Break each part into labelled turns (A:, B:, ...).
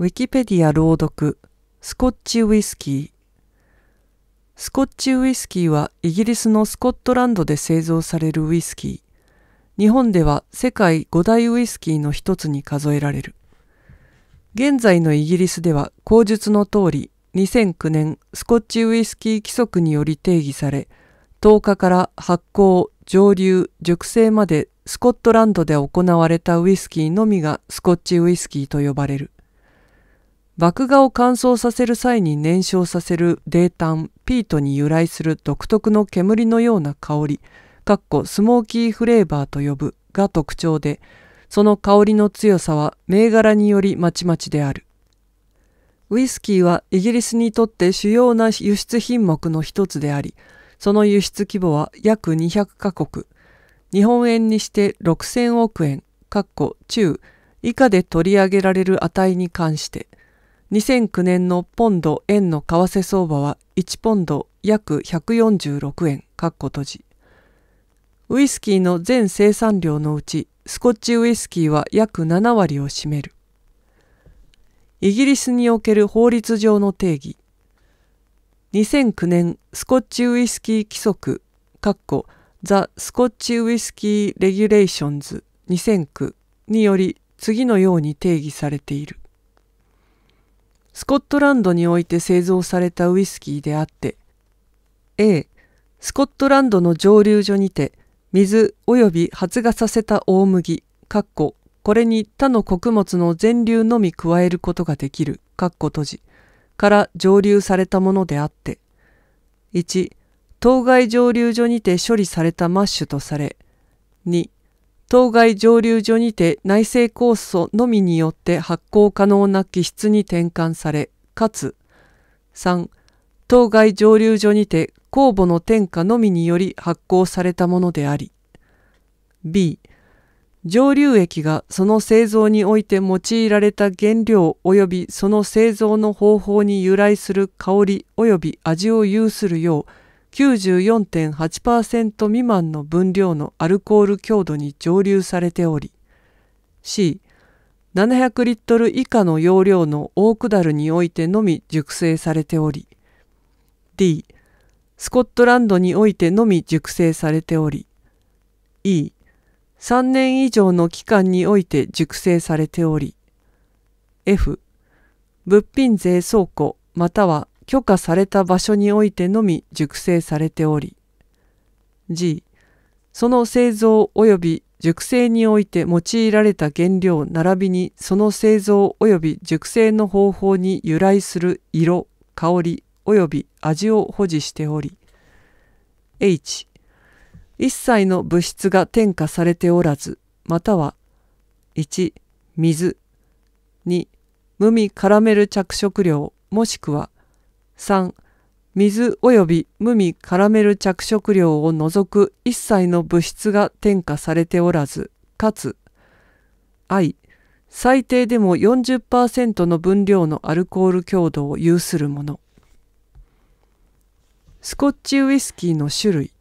A: ウィキペディア朗読、スコッチウイスキー。スコッチウイスキーはイギリスのスコットランドで製造されるウイスキー。日本では世界五大ウイスキーの一つに数えられる。現在のイギリスでは口述の通り、2009年スコッチウイスキー規則により定義され、10日から発酵、蒸留、熟成までスコットランドで行われたウイスキーのみがスコッチウイスキーと呼ばれる。麦芽を乾燥させる際に燃焼させる泥炭ピートに由来する独特の煙のような香りかっこスモーキーフレーバーと呼ぶが特徴でその香りの強さは銘柄によりまちまちであるウイスキーはイギリスにとって主要な輸出品目の一つでありその輸出規模は約200カ国日本円にして6000億円かっこ中以下で取り上げられる値に関して2009年のポンド円の為替相場は1ポンド約146円、括弧閉じ。ウイスキーの全生産量のうち、スコッチウイスキーは約7割を占める。イギリスにおける法律上の定義。2009年スコッチウイスキー規則、括弧ザ・スコッチウイスキー・レギュレーションズ2009により次のように定義されている。スコットランドにおいて製造されたウイスキーであって A スコットランドの蒸留所にて水及び発芽させた大麦かっここれに他の穀物の全粒のみ加えることができるかっこ閉じから蒸留されたものであって1当該蒸留所にて処理されたマッシュとされ2当該蒸留所にて内製酵素のみによって発酵可能な気質に転換され、かつ、3、当該蒸留所にて酵母の添加のみにより発酵されたものであり、B、蒸留液がその製造において用いられた原料及びその製造の方法に由来する香り及び味を有するよう94.8%未満の分量のアルコール強度に蒸留されており C 700リットル以下の容量の大ダるにおいてのみ熟成されており D スコットランドにおいてのみ熟成されており E 3年以上の期間において熟成されており F 物品税倉庫または許可された場所においてのみ熟成されており G その製造及び熟成において用いられた原料並びにその製造及び熟成の方法に由来する色香り及び味を保持しており H 一切の物質が添加されておらずまたは1水2無味カラメル着色料もしくは3水及び無味カラメル着色料を除く一切の物質が添加されておらずかつ i 最低でも40%の分量のアルコール強度を有するものスコッチウイスキーの種類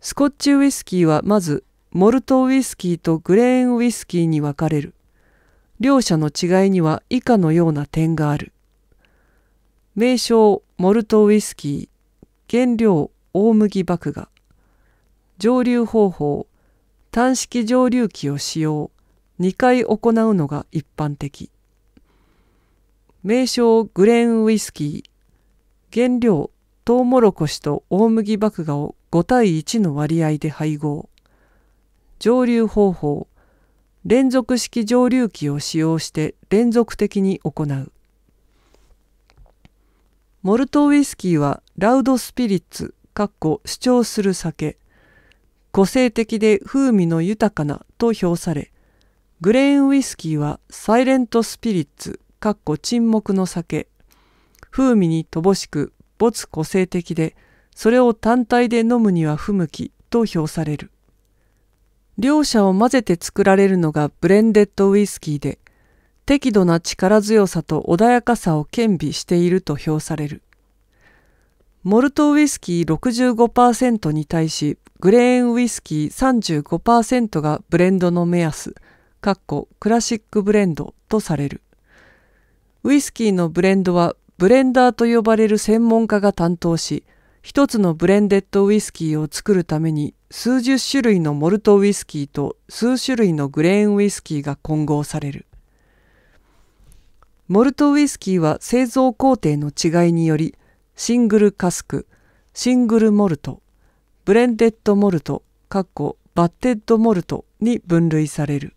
A: スコッチウイスキーはまずモルトウイスキーとグレーンウイスキーに分かれる両者の違いには以下のような点がある名称モルトウイスキー原料大麦麦芽蒸留方法単式蒸留器を使用2回行うのが一般的名称グレーンウイスキー原料トウモロコシと大麦麦芽を5対1の割合で配合蒸留方法連続式蒸留器を使用して連続的に行うモルトウイスキーはラウドスピリッツ、主張する酒、個性的で風味の豊かなと評され、グレーンウイスキーはサイレントスピリッツ、沈黙の酒、風味に乏しく没個性的で、それを単体で飲むには不向きと評される。両者を混ぜて作られるのがブレンデッドウイスキーで、適度な力強さと穏やかさを兼備していると評される。モルトウイスキー65%に対し、グレーンウイスキー35%がブレンドの目安、かっこクラシックブレンドとされる。ウイスキーのブレンドはブレンダーと呼ばれる専門家が担当し、一つのブレンデッドウイスキーを作るために数十種類のモルトウイスキーと数種類のグレーンウイスキーが混合される。モルトウイスキーは製造工程の違いにより、シングルカスク、シングルモルト、ブレンデッドモルト、バッテッドモルトに分類される。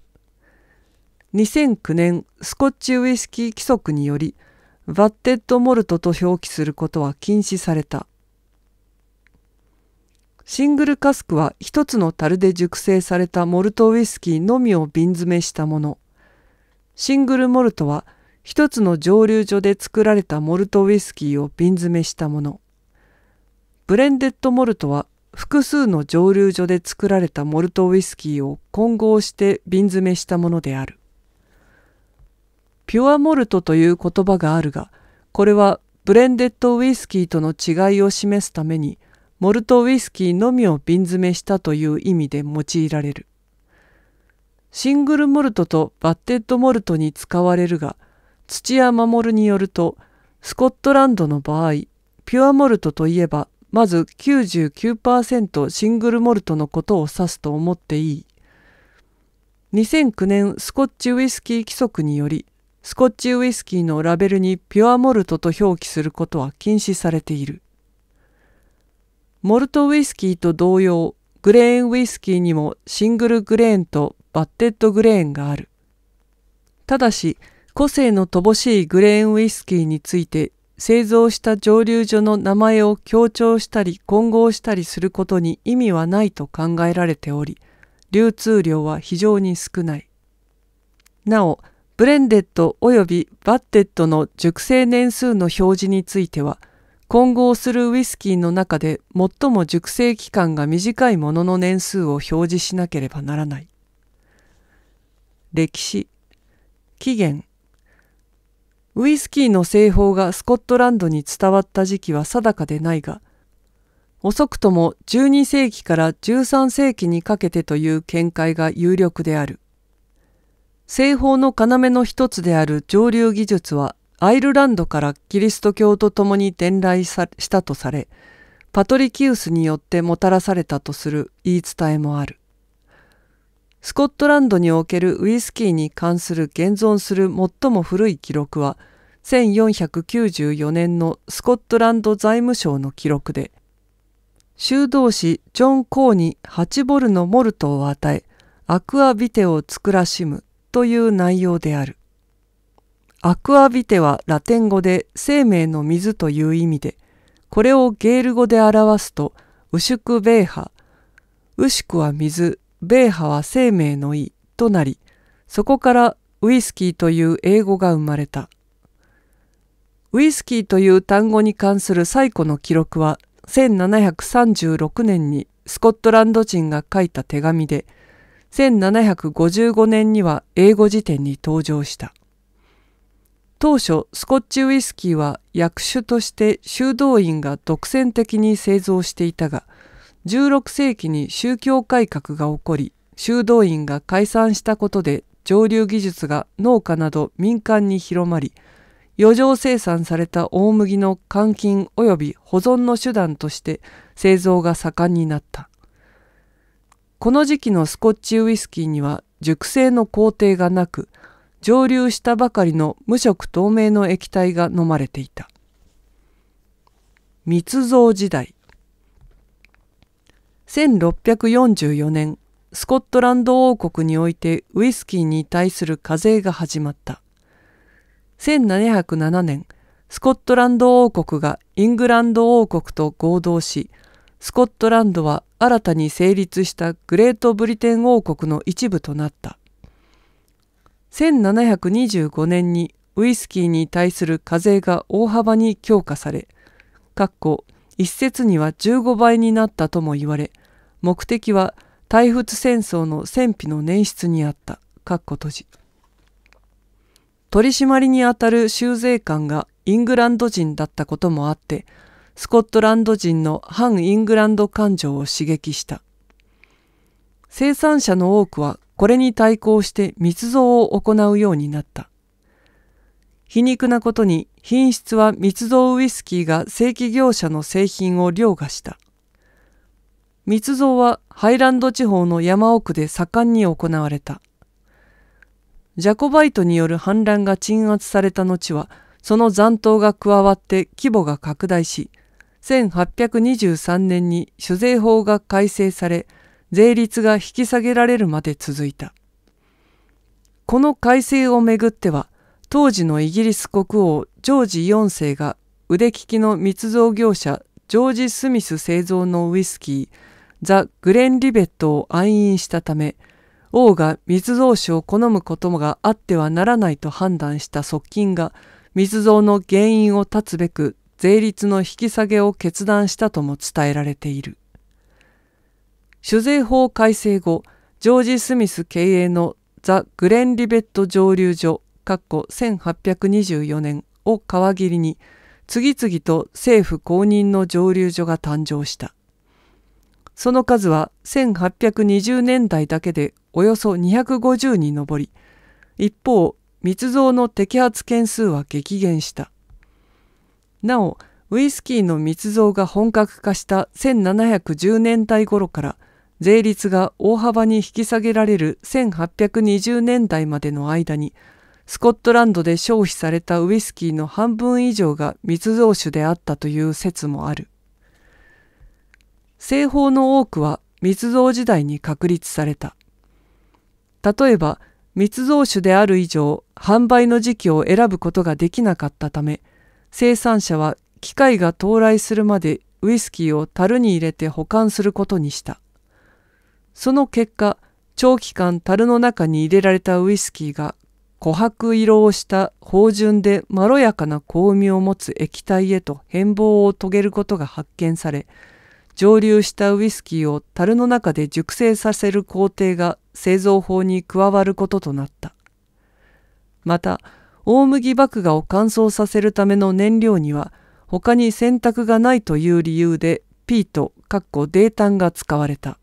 A: 2009年スコッチウイスキー規則により、バッテッドモルトと表記することは禁止された。シングルカスクは一つの樽で熟成されたモルトウイスキーのみを瓶詰めしたもの。シングルモルトは一つの蒸留所で作られたモルトウイスキーを瓶詰めしたもの。ブレンデッドモルトは複数の蒸留所で作られたモルトウイスキーを混合して瓶詰めしたものである。ピュアモルトという言葉があるが、これはブレンデッドウイスキーとの違いを示すために、モルトウイスキーのみを瓶詰めしたという意味で用いられる。シングルモルトとバッテッドモルトに使われるが、土屋守によるとスコットランドの場合ピュアモルトといえばまず99%シングルモルトのことを指すと思っていい2009年スコッチウイスキー規則によりスコッチウイスキーのラベルにピュアモルトと表記することは禁止されているモルトウイスキーと同様グレーンウイスキーにもシングルグレーンとバッテッドグレーンがあるただし個性の乏しいグレーンウイスキーについて製造した蒸留所の名前を強調したり混合したりすることに意味はないと考えられており流通量は非常に少ないなおブレンデッド及びバッテッドの熟成年数の表示については混合するウイスキーの中で最も熟成期間が短いものの年数を表示しなければならない歴史起源ウイスキーの製法がスコットランドに伝わった時期は定かでないが、遅くとも12世紀から13世紀にかけてという見解が有力である。製法の要の一つである上流技術はアイルランドからキリスト教と共に伝来したとされ、パトリキウスによってもたらされたとする言い伝えもある。スコットランドにおけるウイスキーに関する現存する最も古い記録は1494年のスコットランド財務省の記録で修道士ジョン・コーに8ボルのモルトを与えアクアビテを作らしむという内容であるアクアビテはラテン語で生命の水という意味でこれをゲール語で表すとウシュクベーハウシュクは水米派は生命の意となり、そこからウイスキーという英語が生まれた。ウイスキーという単語に関する最古の記録は1736年にスコットランド人が書いた手紙で、1755年には英語辞典に登場した。当初、スコッチウイスキーは薬種として修道院が独占的に製造していたが、16世紀に宗教改革が起こり修道院が解散したことで上流技術が農家など民間に広まり余剰生産された大麦の換金及び保存の手段として製造が盛んになったこの時期のスコッチウイスキーには熟成の工程がなく蒸留したばかりの無色透明の液体が飲まれていた密造時代1644年、スコットランド王国においてウイスキーに対する課税が始まった。1707年、スコットランド王国がイングランド王国と合同し、スコットランドは新たに成立したグレートブリテン王国の一部となった。1725年にウイスキーに対する課税が大幅に強化され、括弧一説には15倍になったとも言われ、目的は対仏戦争の戦費の捻出にあった。取り締まりにあたる修税官がイングランド人だったこともあって、スコットランド人の反イングランド感情を刺激した。生産者の多くはこれに対抗して密造を行うようになった。皮肉なことに品質は密造ウイスキーが正規業者の製品を凌駕した。密造はハイランド地方の山奥で盛んに行われた。ジャコバイトによる反乱が鎮圧された後は、その残党が加わって規模が拡大し、1823年に酒税法が改正され、税率が引き下げられるまで続いた。この改正をめぐっては、当時のイギリス国王ジョージ4世が腕利きの密造業者ジョージ・スミス製造のウイスキーザ・グレン・リベットを暗飲したため、王が密造酒を好むことがあってはならないと判断した側近が、密造の原因を断つべく税率の引き下げを決断したとも伝えられている。酒税法改正後、ジョージ・スミス経営のザ・グレン・リベット蒸留所、1824年を皮切りに、次々と政府公認の蒸留所が誕生した。その数は1820年代だけでおよそ250に上り一方密造の摘発件数は激減したなおウイスキーの密造が本格化した1710年代頃から税率が大幅に引き下げられる1820年代までの間にスコットランドで消費されたウイスキーの半分以上が密造酒であったという説もある。製法の多くは密造時代に確立された。例えば密造酒である以上販売の時期を選ぶことができなかったため生産者は機械が到来するまでウイスキーを樽に入れて保管することにしたその結果長期間樽の中に入れられたウイスキーが琥珀色をした芳醇でまろやかな香味を持つ液体へと変貌を遂げることが発見され蒸留したウイスキーを樽の中で熟成させる工程が製造法に加わることとなった。また、大麦麦芽を乾燥させるための燃料には、他に選択がないという理由で P とデータンが使われた。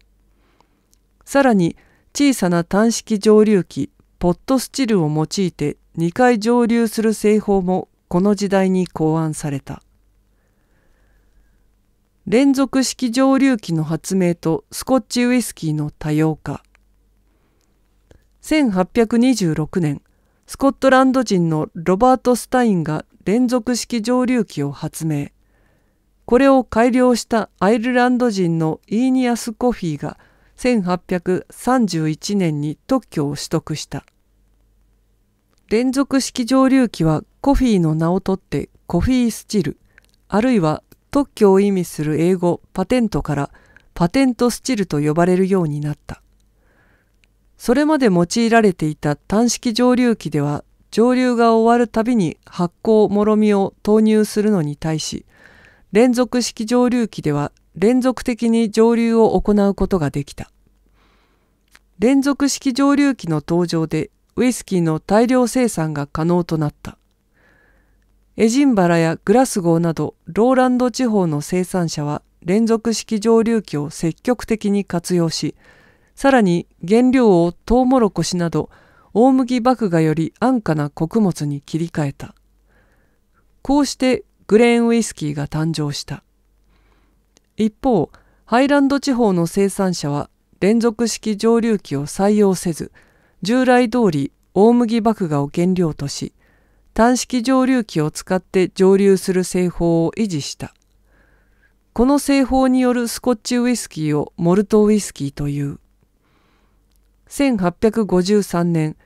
A: さらに、小さな単式蒸留機、ポットスチルを用いて2回蒸留する製法もこの時代に考案された。連続式蒸留機の発明とスコッチウイスキーの多様化1826年スコットランド人のロバート・スタインが連続式蒸留機を発明これを改良したアイルランド人のイーニアス・コフィーが1831年に特許を取得した連続式蒸留機はコフィーの名を取ってコフィースチルあるいは特許を意味する英語パテントからパテントスチルと呼ばれるようになった。それまで用いられていた単式蒸留機では蒸留が終わるたびに発酵もろみを投入するのに対し連続式蒸留機では連続的に蒸留を行うことができた連続式蒸留機の登場でウイスキーの大量生産が可能となったエジンバラやグラスゴーなどローランド地方の生産者は連続式蒸留機を積極的に活用し、さらに原料をトウモロコシなど大麦麦芽より安価な穀物に切り替えた。こうしてグレーンウイスキーが誕生した。一方、ハイランド地方の生産者は連続式蒸留機を採用せず、従来通り大麦麦芽を原料とし、単式蒸留機を使って蒸留する製法を維持した。この製法によるスコッチウイスキーをモルトウイスキーという。1853年、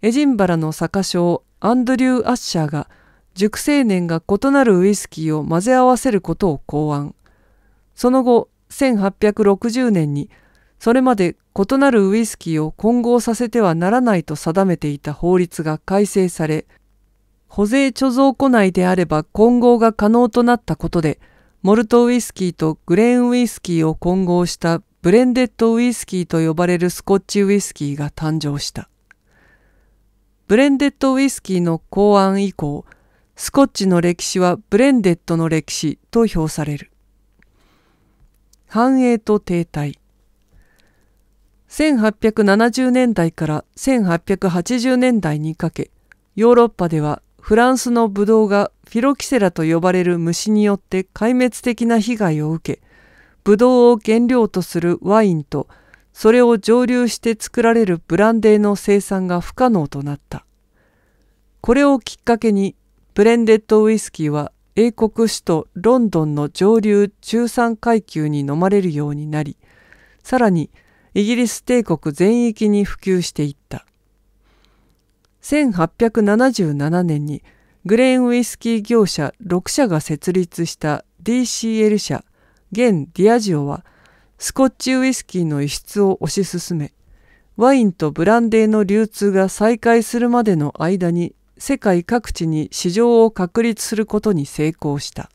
A: エジンバラの酒匠アンドリュー・アッシャーが熟成年が異なるウイスキーを混ぜ合わせることを考案。その後、1860年にそれまで異なるウイスキーを混合させてはならないと定めていた法律が改正され、保税貯蔵庫内であれば混合が可能となったことで、モルトウイスキーとグレーンウイスキーを混合したブレンデッドウイスキーと呼ばれるスコッチウイスキーが誕生した。ブレンデッドウイスキーの考案以降、スコッチの歴史はブレンデッドの歴史と評される。繁栄と停滞。1870年代から1880年代にかけ、ヨーロッパではフランスのブドウがフィロキセラと呼ばれる虫によって壊滅的な被害を受け、ブドウを原料とするワインと、それを蒸留して作られるブランデーの生産が不可能となった。これをきっかけに、ブレンデッドウイスキーは英国首都ロンドンの上流中産階級に飲まれるようになり、さらにイギリス帝国全域に普及していった。1877年にグレーンウイスキー業者6社が設立した DCL 社現ディアジオはスコッチウイスキーの輸出を推し進めワインとブランデーの流通が再開するまでの間に世界各地に市場を確立することに成功した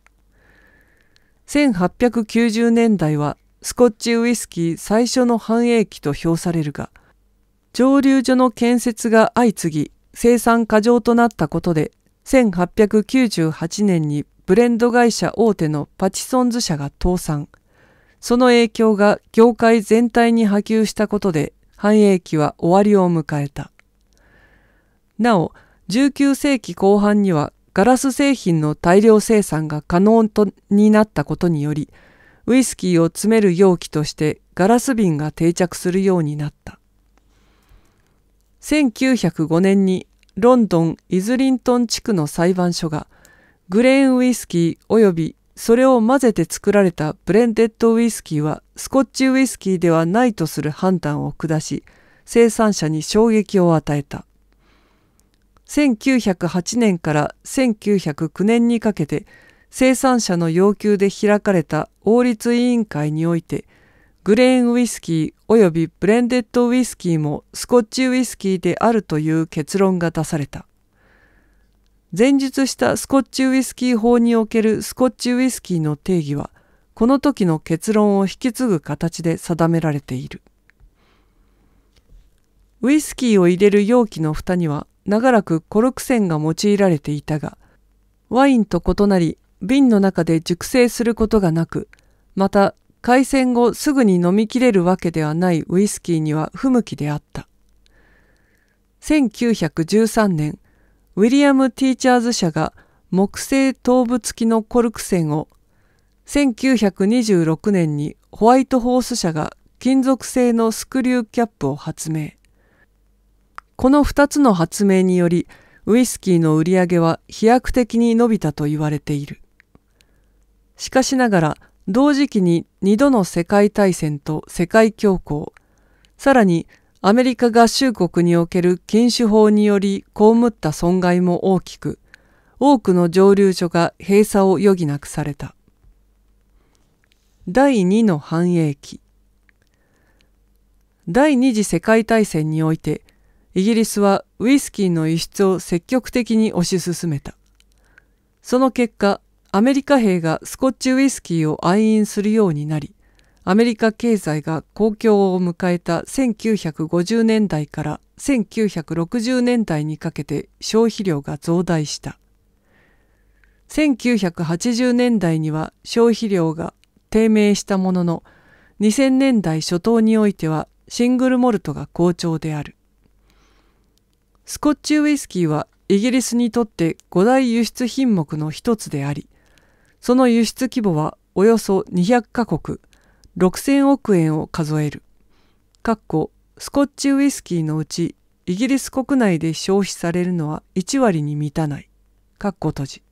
A: 1890年代はスコッチウイスキー最初の繁栄期と評されるが蒸留所の建設が相次ぎ生産過剰となったことで、1898年にブレンド会社大手のパチソンズ社が倒産。その影響が業界全体に波及したことで繁栄期は終わりを迎えた。なお、19世紀後半にはガラス製品の大量生産が可能とになったことにより、ウイスキーを詰める容器としてガラス瓶が定着するようになった。1905年にロンドン・イズリントン地区の裁判所がグレーンウイスキー及びそれを混ぜて作られたブレンデッドウイスキーはスコッチウイスキーではないとする判断を下し生産者に衝撃を与えた1908年から1909年にかけて生産者の要求で開かれた王立委員会においてグレーンウイスキー及びブレンデッドウイスキーもスコッチウイスキーであるという結論が出された。前述したスコッチウイスキー法におけるスコッチウイスキーの定義は、この時の結論を引き継ぐ形で定められている。ウイスキーを入れる容器の蓋には長らくコルク栓が用いられていたが、ワインと異なり瓶の中で熟成することがなく、また開戦後すぐに飲みきれるわけではないウイスキーには不向きであった。1913年、ウィリアム・ティーチャーズ社が木製頭部付きのコルク栓を、1926年にホワイトホース社が金属製のスクリューキャップを発明。この2つの発明により、ウイスキーの売り上げは飛躍的に伸びたと言われている。しかしながら、同時期に2度の世界大戦と世界恐慌、さらにアメリカ合衆国における禁酒法により被った損害も大きく、多くの蒸留所が閉鎖を余儀なくされた。第2の繁栄期第二次世界大戦において、イギリスはウイスキーの輸出を積極的に推し進めた。その結果、アメリカ兵がスコッチウイスキーを愛飲するようになり、アメリカ経済が公共を迎えた1950年代から1960年代にかけて消費量が増大した。1980年代には消費量が低迷したものの、2000年代初頭においてはシングルモルトが好調である。スコッチウイスキーはイギリスにとって5大輸出品目の一つであり、その輸出規模はおよそ200カ国6000億円を数える。かっこ、スコッチウイスキーのうちイギリス国内で消費されるのは1割に満たない。かっこ閉じ。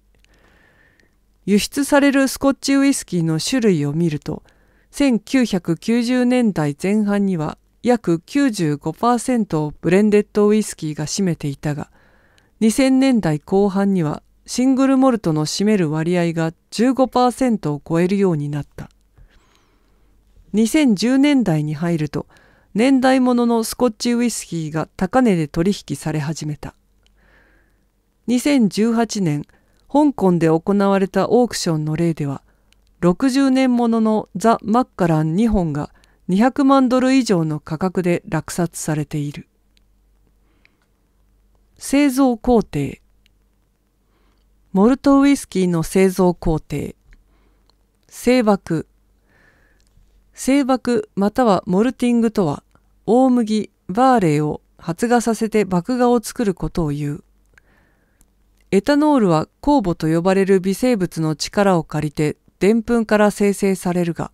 A: 輸出されるスコッチウイスキーの種類を見ると1990年代前半には約95%をブレンデッドウイスキーが占めていたが2000年代後半にはシングルモルトの占める割合が15%を超えるようになった。2010年代に入ると、年代物のスコッチウイスキーが高値で取引され始めた。2018年、香港で行われたオークションの例では、60年もののザ・マッカラン2本が200万ドル以上の価格で落札されている。製造工程モルトウイスキーの製造工程。製爆。製爆またはモルティングとは、大麦、バーレーを発芽させて麦芽を作ることを言う。エタノールは酵母と呼ばれる微生物の力を借りてでんぷんから生成されるが、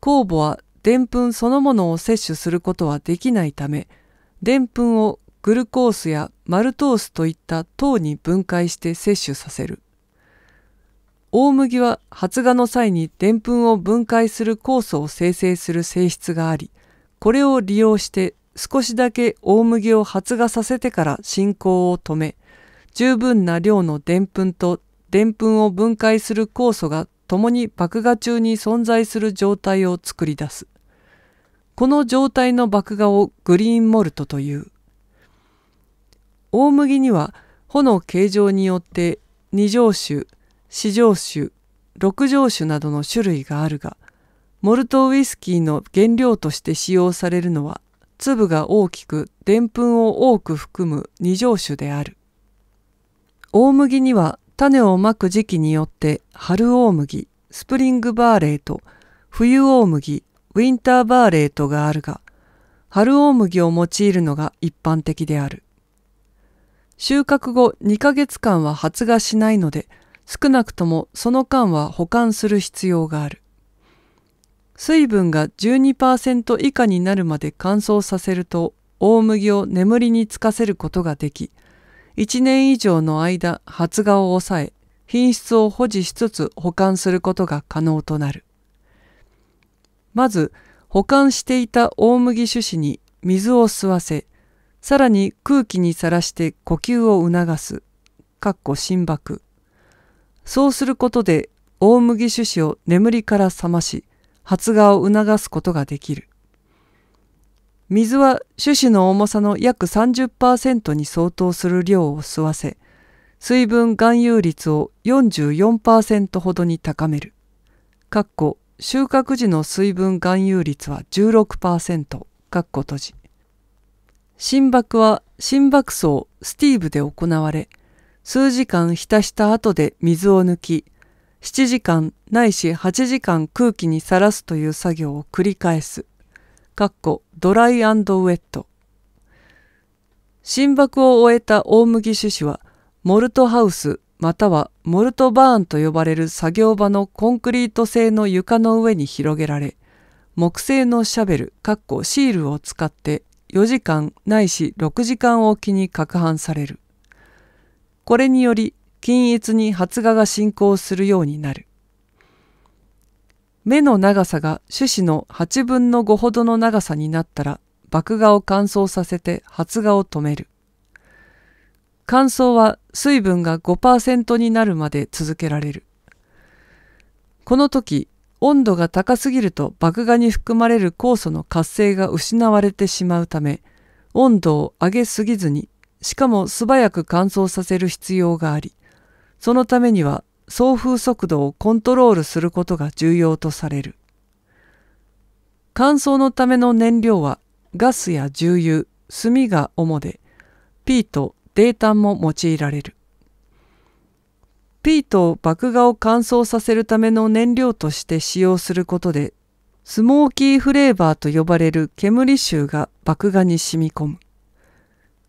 A: 酵母はでんぷんそのものを摂取することはできないため、でんぷんをグルコースやマルトースといった糖に分解して摂取させる。大麦は発芽の際にでんぷんを分解する酵素を生成する性質があり、これを利用して少しだけ大麦を発芽させてから進行を止め、十分な量のでんぷんとでんぷんを分解する酵素が共に麦芽中に存在する状態を作り出す。この状態の麦芽をグリーンモルトという。大麦には穂の形状によって二条種四条種六条種などの種類があるがモルトウイスキーの原料として使用されるのは粒が大きくでんぷんを多く含む二条種である大麦には種をまく時期によって春大麦スプリングバーレーと冬大麦ウィンターバーレートがあるが春大麦を用いるのが一般的である収穫後2ヶ月間は発芽しないので、少なくともその間は保管する必要がある。水分が12%以下になるまで乾燥させると、大麦を眠りにつかせることができ、1年以上の間発芽を抑え、品質を保持しつつ保管することが可能となる。まず、保管していた大麦種子に水を吸わせ、さらに空気にさらして呼吸を促す。かっこ心拍。そうすることで大麦種子を眠りから覚まし、発芽を促すことができる。水は種子の重さの約30%に相当する量を吸わせ、水分含有率を44%ほどに高める。かっこ収穫時の水分含有率は16%。かっこ閉じ。心爆は心爆層スティーブで行われ、数時間浸した後で水を抜き、7時間ないし8時間空気にさらすという作業を繰り返す。かっこドライウェット。心爆を終えた大麦種子は、モルトハウスまたはモルトバーンと呼ばれる作業場のコンクリート製の床の上に広げられ、木製のシャベル、かっこシールを使って4時間ないし6時間おきに攪拌される。これにより均一に発芽が進行するようになる。目の長さが種子の8分の5ほどの長さになったら麦芽を乾燥させて発芽を止める。乾燥は水分が5%になるまで続けられる。この時温度が高すぎると麦芽に含まれる酵素の活性が失われてしまうため、温度を上げすぎずに、しかも素早く乾燥させる必要があり、そのためには送風速度をコントロールすることが重要とされる。乾燥のための燃料はガスや重油、炭が主で、P とタンも用いられる。ピートを麦芽を乾燥させるための燃料として使用することでスモーキーフレーバーと呼ばれる煙臭が麦芽に染み込む。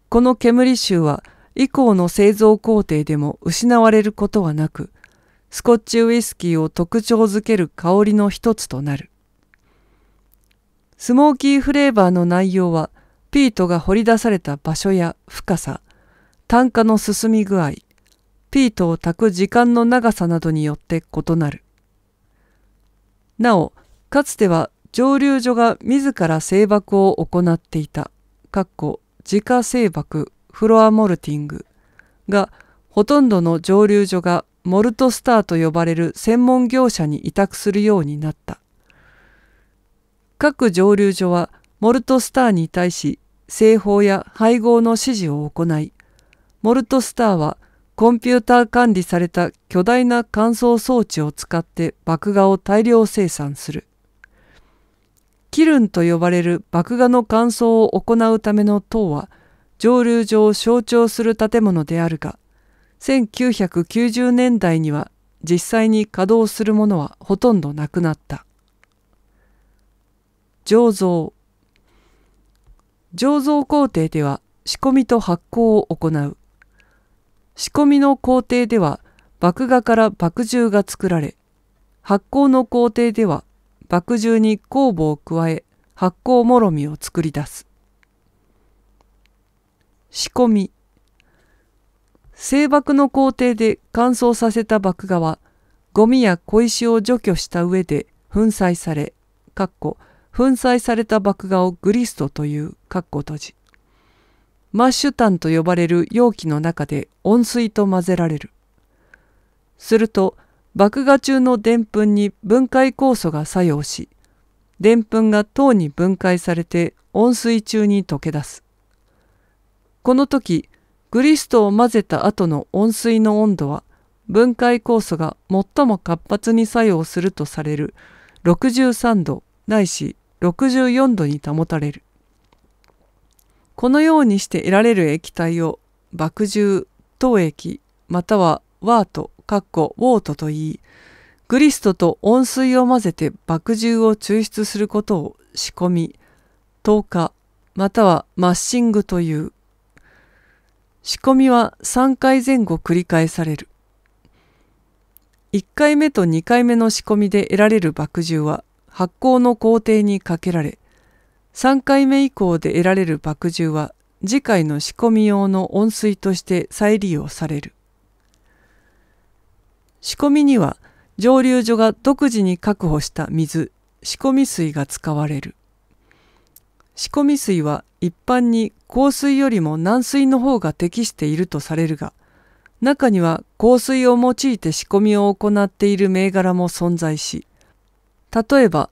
A: この煙臭は以降の製造工程でも失われることはなく、スコッチウイスキーを特徴づける香りの一つとなる。スモーキーフレーバーの内容は、ピートが掘り出された場所や深さ、炭化の進み具合、ピートを炊く時間の長さなどによって異なる。なお、かつては蒸留所が自ら製爆を行っていた、かっこ自家製爆フロアモルティングがほとんどの蒸留所がモルトスターと呼ばれる専門業者に委託するようになった。各蒸留所はモルトスターに対し製法や配合の指示を行い、モルトスターはコンピューター管理された巨大な乾燥装置を使って麦芽を大量生産する。キルンと呼ばれる麦芽の乾燥を行うための塔は蒸留所を象徴する建物であるが1990年代には実際に稼働するものはほとんどなくなった醸造醸造工程では仕込みと発酵を行う仕込みの工程では麦芽から麦汁が作られ発酵の工程では麦汁に酵母を加え発酵もろみを作り出す仕込み製爆の工程で乾燥させた麦芽はゴミや小石を除去した上で粉砕され、かっこ粉砕された麦芽をグリストという、かっこ閉じ。マッシュタンと呼ばれる容器の中で温水と混ぜられる。すると麦芽中のでんぷんに分解酵素が作用しでんぷんが糖に分解されて温水中に溶け出す。この時グリストを混ぜた後の温水の温度は分解酵素が最も活発に作用するとされる63度ないし64度に保たれる。このようにして得られる液体を麦汁、糖液、またはワート、かっこウォートと言い、グリストと温水を混ぜて麦汁を抽出することを仕込み、透過、またはマッシングという。仕込みは3回前後繰り返される。1回目と2回目の仕込みで得られる麦汁は発酵の工程にかけられ、3回目以降で得られる爆汁は次回の仕込み用の温水として再利用される。仕込みには蒸留所が独自に確保した水、仕込み水が使われる。仕込み水は一般に硬水よりも軟水の方が適しているとされるが、中には硬水を用いて仕込みを行っている銘柄も存在し、例えば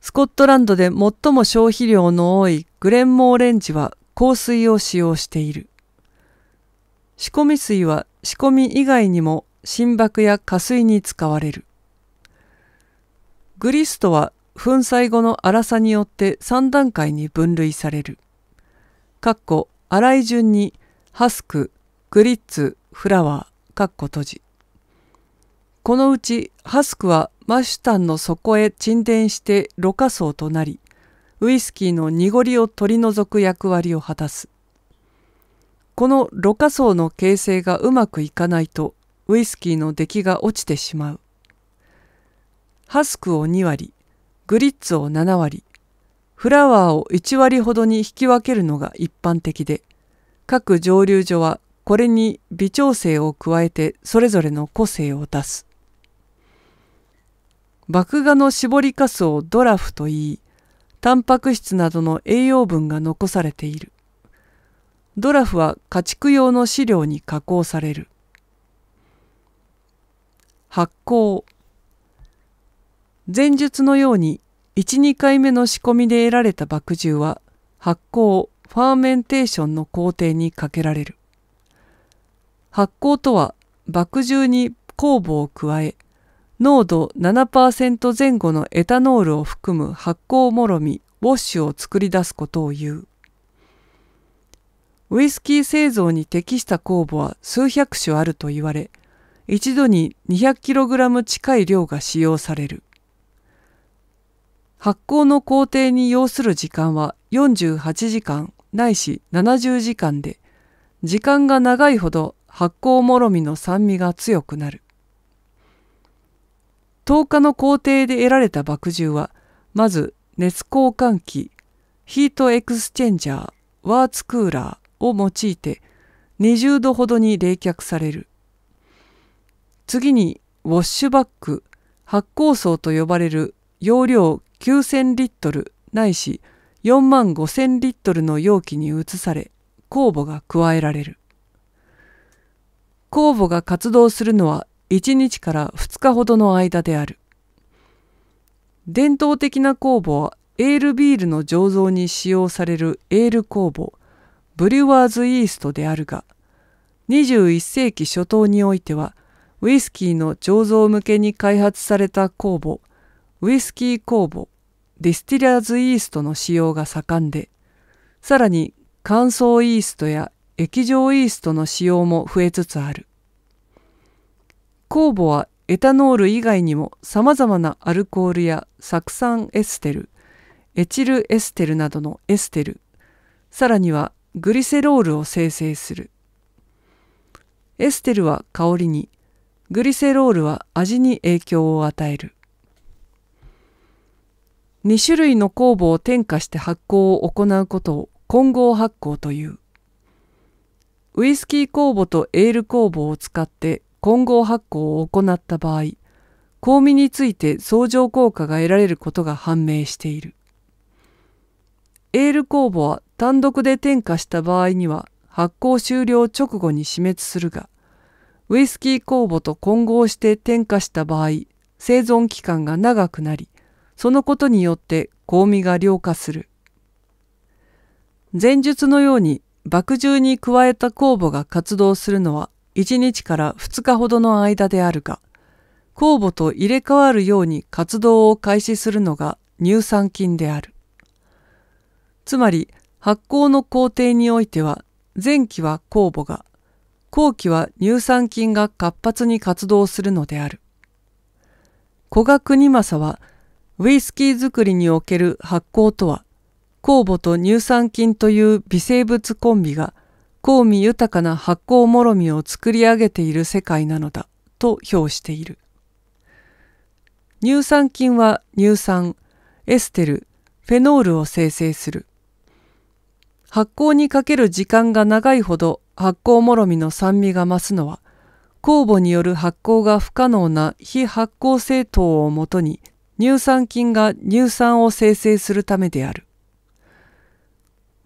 A: スコットランドで最も消費量の多いグレンモーレンジは香水を使用している。仕込み水は仕込み以外にも新爆や加水に使われる。グリストは粉砕後の粗さによって3段階に分類される。かっこ、粗い順に、ハスク、グリッツ、フラワー、かっこ閉じ。このうちハスクはマシュタンの底へ沈殿してろ過層となりウイスキーの濁りを取り除く役割を果たすこのろ過層の形成がうまくいかないとウイスキーの出来が落ちてしまうハスクを2割グリッツを7割フラワーを1割ほどに引き分けるのが一般的で各蒸留所はこれに微調整を加えてそれぞれの個性を出す麦芽の絞りかすをドラフと言い、タンパク質などの栄養分が残されている。ドラフは家畜用の飼料に加工される。発酵。前述のように1、2回目の仕込みで得られた麦汁は発酵、ファーメンテーションの工程にかけられる。発酵とは麦汁に酵母を加え、濃度7%前後のエタノールを含む発酵もろみウォッシュを作り出すことを言うウイスキー製造に適した酵母は数百種あると言われ一度に 200kg 近い量が使用される発酵の工程に要する時間は48時間ないし70時間で時間が長いほど発酵もろみの酸味が強くなる10日の工程で得られた麦汁はまず熱交換器ヒートエクスチェンジャーワーツクーラーを用いて20度ほどに冷却される次にウォッシュバック発酵槽と呼ばれる容量9,000リットルないし4万5,000リットルの容器に移され酵母が加えられる酵母が活動するのは1日から2日ほどの間である伝統的な酵母はエールビールの醸造に使用されるエール酵母ブリュワーズイーストであるが21世紀初頭においてはウイスキーの醸造向けに開発された酵母ウイスキー酵母ディスティラーズイーストの使用が盛んでさらに乾燥イーストや液状イーストの使用も増えつつある酵母はエタノール以外にもさまざまなアルコールや酢酸エステルエチルエステルなどのエステルさらにはグリセロールを生成するエステルは香りにグリセロールは味に影響を与える2種類の酵母を添加して発酵を行うことを混合発酵というウイスキー酵母とエール酵母を使って混合発酵を行った場合、香味について相乗効果が得られることが判明している。エール酵母は単独で添加した場合には発酵終了直後に死滅するが、ウイスキー酵母と混合して添加した場合、生存期間が長くなり、そのことによって香味が量化する。前述のように、麦汁に加えた酵母が活動するのは1日から2日ほどの間であるが、酵母と入れ替わるように活動を開始するのが乳酸菌である。つまり発酵の工程においては前期は酵母が、後期は乳酸菌が活発に活動するのである。古賀国正はウイスキー作りにおける発酵とは酵母と乳酸菌という微生物コンビが香味豊かな発酵もろみを作り上げている世界なのだと評している乳酸菌は乳酸エステルフェノールを生成する発酵にかける時間が長いほど発酵もろみの酸味が増すのは酵母による発酵が不可能な非発酵性糖をもとに乳酸菌が乳酸を生成するためである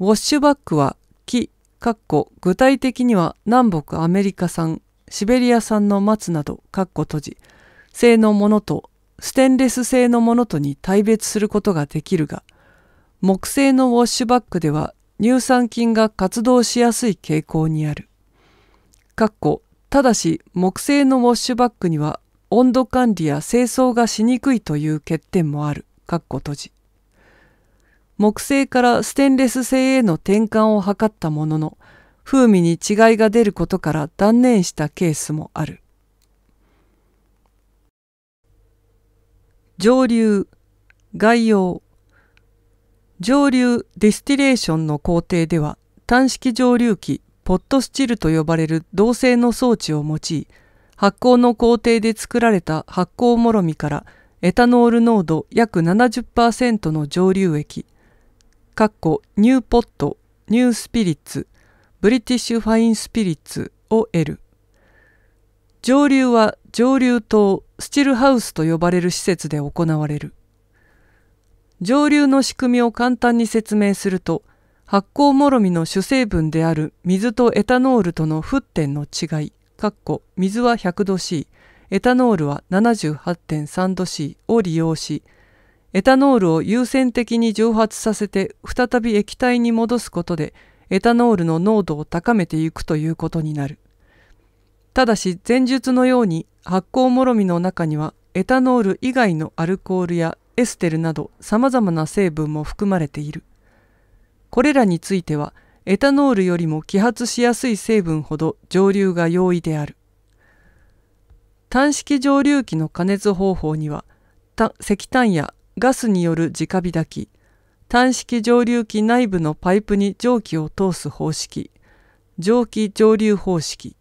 A: ウォッシュバックはかっこ具体的には南北アメリカ産シベリア産の松などかっこ閉じ製のものとステンレス製のものとに大別することができるが木製のウォッシュバッグでは乳酸菌が活動しやすい傾向にある。かっこただし木製のウォッシュバッグには温度管理や清掃がしにくいという欠点もある。かっこ閉じ木製からステンレス製への転換を図ったものの風味に違いが出ることから断念したケースもある上流概要上流ディスティレーションの工程では単式蒸留機ポットスチルと呼ばれる銅製の装置を用い発酵の工程で作られた発酵もろみからエタノール濃度約70%の蒸留液かっこニューポット、ニュースピリッツ、ブリティッシュファインスピリッツを得る。上流は上流島スチルハウスと呼ばれる施設で行われる。上流の仕組みを簡単に説明すると、発酵もろみの主成分である水とエタノールとの沸点の違い、かっこ水は 100°C、エタノールは 78.3°C を利用し、エタノールを優先的に蒸発させて再び液体に戻すことでエタノールの濃度を高めていくということになる。ただし前述のように発酵もろみの中にはエタノール以外のアルコールやエステルなど様々な成分も含まれている。これらについてはエタノールよりも揮発しやすい成分ほど蒸留が容易である。単式蒸留器の加熱方法には石炭やガスによる直火炊き、単式蒸留機内部のパイプに蒸気を通す方式、蒸気蒸留方式、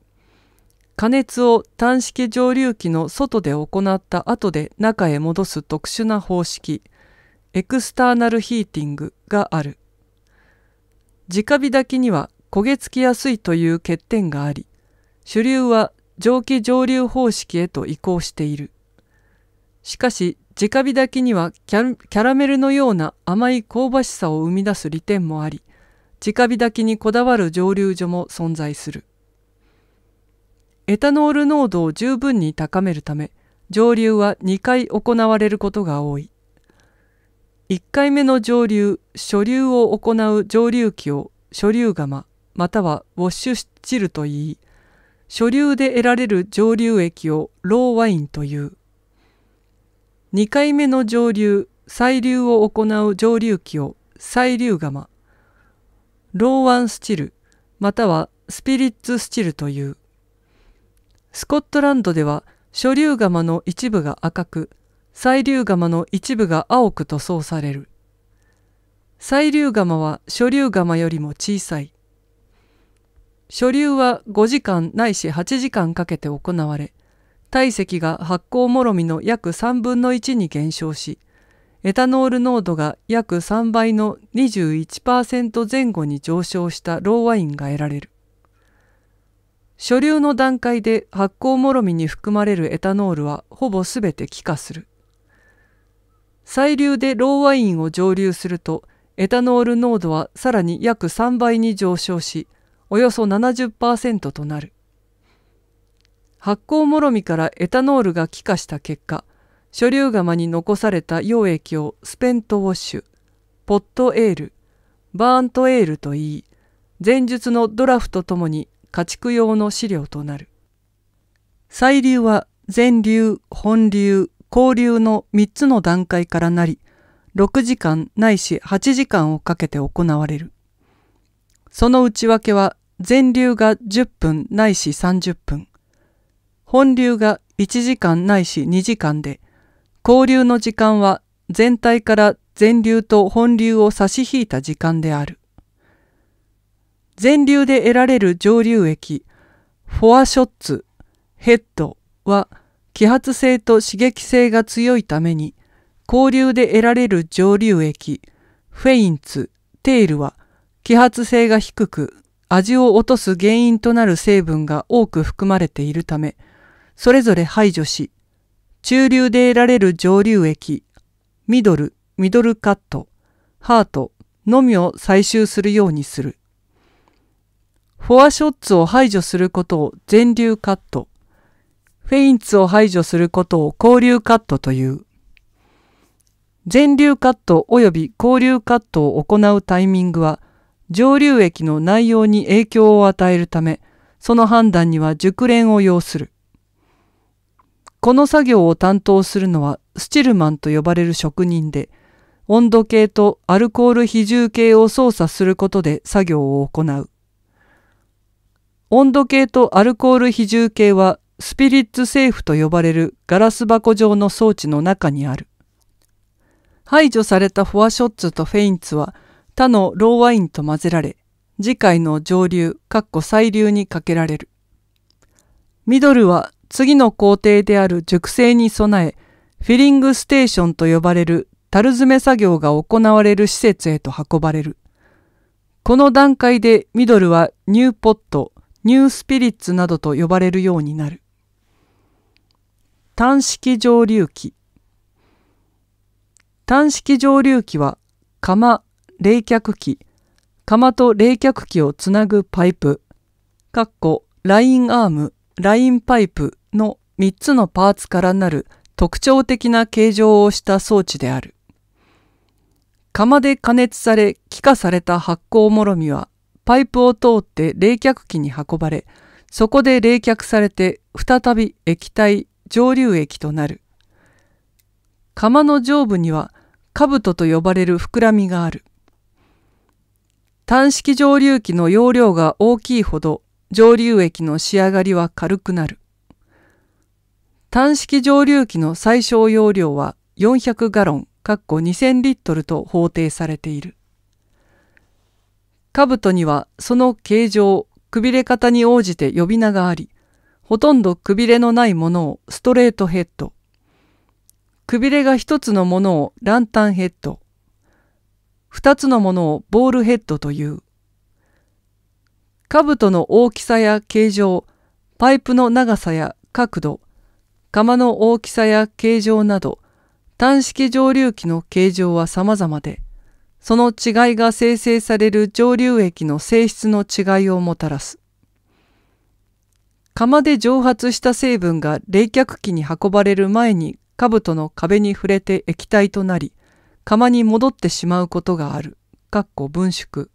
A: 加熱を単式蒸留機の外で行った後で中へ戻す特殊な方式、エクスターナルヒーティングがある。直火炊きには焦げ付きやすいという欠点があり、主流は蒸気蒸留方式へと移行している。しかし直火炊きにはキャラメルのような甘い香ばしさを生み出す利点もあり直火炊きにこだわる蒸留所も存在するエタノール濃度を十分に高めるため蒸留は2回行われることが多い1回目の蒸留初流を行う蒸留器を初流釜またはウォッシュスチルといい初流で得られる蒸留液をローワインという。2回目の上流採流を行う上流器を採流釜ローワンスチルまたはスピリッツスチルというスコットランドでは初流釜の一部が赤く採流釜の一部が青く塗装される採流釜は初流釜よりも小さい初流は5時間ないし8時間かけて行われ体積が発酵もろみの約3分の1に減少しエタノール濃度が約3倍の21%前後に上昇したローワインが得られる初流の段階で発酵もろみに含まれるエタノールはほぼ全て気化する再流でローワインを蒸留するとエタノール濃度はさらに約3倍に上昇しおよそ70%となる。発酵もろみからエタノールが気化した結果諸流釜に残された溶液をスペントウォッシュポットエールバーントエールといい前述のドラフとともに家畜用の飼料となる細流は全流本流交流の3つの段階からなり6時間ないし8時間をかけて行われるその内訳は全流が10分ないし30分本流が1時間ないし2時間で、交流の時間は全体から全流と本流を差し引いた時間である。全流で得られる上流液、フォアショッツ、ヘッドは揮発性と刺激性が強いために、交流で得られる上流液、フェインツ、テールは揮発性が低く味を落とす原因となる成分が多く含まれているため、それぞれ排除し、中流で得られる上流液、ミドル、ミドルカット、ハートのみを採集するようにする。フォアショッツを排除することを全流カット、フェインツを排除することを交流カットという。全流カット及び交流カットを行うタイミングは、上流液の内容に影響を与えるため、その判断には熟練を要する。この作業を担当するのはスチルマンと呼ばれる職人で、温度計とアルコール比重計を操作することで作業を行う。温度計とアルコール比重計はスピリッツセーフと呼ばれるガラス箱状の装置の中にある。排除されたフォアショッツとフェインツは他のローワインと混ぜられ、次回の上流、かっこ最流にかけられる。ミドルは次の工程である熟成に備え、フィリングステーションと呼ばれる樽詰め作業が行われる施設へと運ばれる。この段階でミドルはニューポット、ニュースピリッツなどと呼ばれるようになる。単式蒸留機単式蒸留機は釜、冷却機、釜と冷却機をつなぐパイプ、かっこラインアーム、ラインパイプの3つのパーツからなる特徴的な形状をした装置である。釜で加熱され気化された発酵もろみはパイプを通って冷却器に運ばれそこで冷却されて再び液体蒸留液となる釜の上部には兜と呼ばれる膨らみがある単式蒸留器の容量が大きいほど蒸留液の仕上がりは軽くなる単式蒸留機の最小容量は400ガロン、かっこ2000リットルと法定されている。兜にはその形状、くびれ方に応じて呼び名があり、ほとんどくびれのないものをストレートヘッド、くびれが一つのものをランタンヘッド、二つのものをボールヘッドという。兜の大きさや形状、パイプの長さや角度、釜の大きさや形状など、単式蒸留器の形状は様々で、その違いが生成される蒸留液の性質の違いをもたらす。釜で蒸発した成分が冷却器に運ばれる前に兜の壁に触れて液体となり、釜に戻ってしまうことがある。かっこ分縮。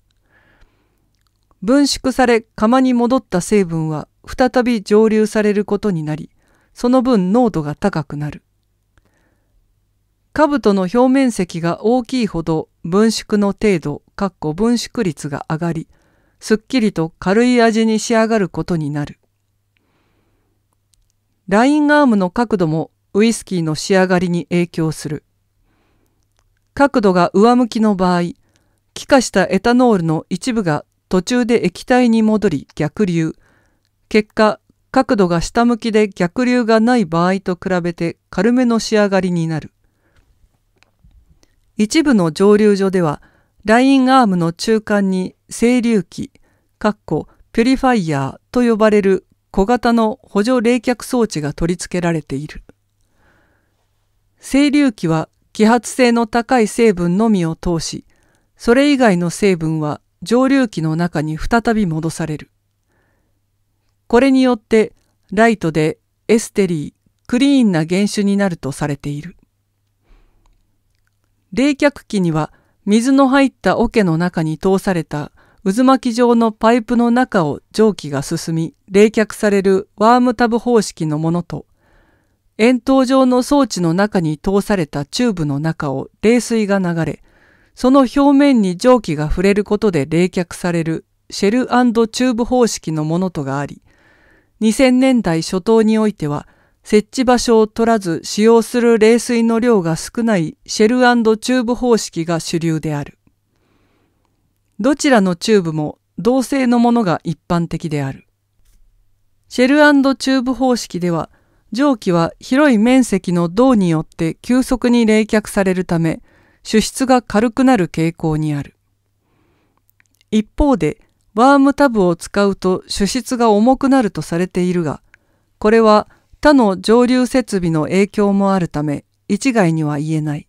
A: 分縮され釜に戻った成分は再び蒸留されることになり、その分濃度が高くなる。兜の表面積が大きいほど分縮の程度、かっこ分縮率が上がり、すっきりと軽い味に仕上がることになる。ラインアームの角度もウイスキーの仕上がりに影響する。角度が上向きの場合、気化したエタノールの一部が途中で液体に戻り逆流、結果角度が下向きで逆流がない場合と比べて軽めの仕上がりになる。一部の蒸留所では、ラインアームの中間に清流器、かっこピュリファイヤーと呼ばれる小型の補助冷却装置が取り付けられている。清流器は揮発性の高い成分のみを通し、それ以外の成分は蒸留器の中に再び戻される。これによってライトでエステリー、クリーンな原種になるとされている。冷却器には水の入った桶の中に通された渦巻き状のパイプの中を蒸気が進み冷却されるワームタブ方式のものと円筒状の装置の中に通されたチューブの中を冷水が流れその表面に蒸気が触れることで冷却されるシェルチューブ方式のものとがあり2000年代初頭においては、設置場所を取らず使用する冷水の量が少ないシェルチューブ方式が主流である。どちらのチューブも同性のものが一般的である。シェルチューブ方式では、蒸気は広い面積の銅によって急速に冷却されるため、主質が軽くなる傾向にある。一方で、ワームタブを使うと主質が重くなるとされているが、これは他の上流設備の影響もあるため一概には言えない。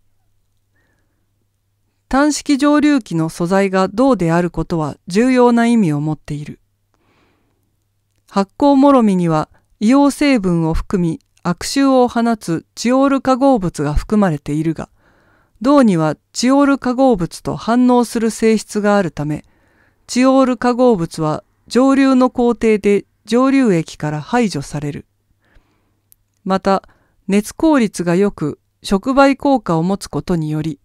A: 単式蒸留機の素材が銅であることは重要な意味を持っている。発酵もろみには硫黄成分を含み悪臭を放つチオール化合物が含まれているが、銅にはチオール化合物と反応する性質があるため、チオール化合物は上流の工程で上流液から排除される。また、熱効率が良く触媒効果を持つことにより、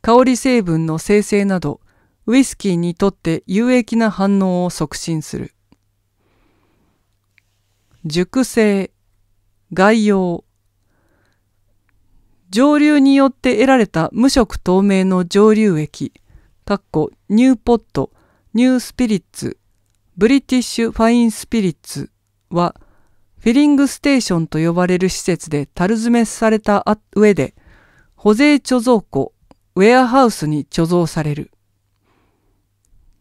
A: 香り成分の生成など、ウイスキーにとって有益な反応を促進する。熟成、概要。上流によって得られた無色透明の上流液、かっこニューポットニュースピリッツ、ブリティッシュ・ファイン・スピリッツは、フィリングステーションと呼ばれる施設で樽詰めされた上で、保税貯蔵庫、ウェアハウスに貯蔵される。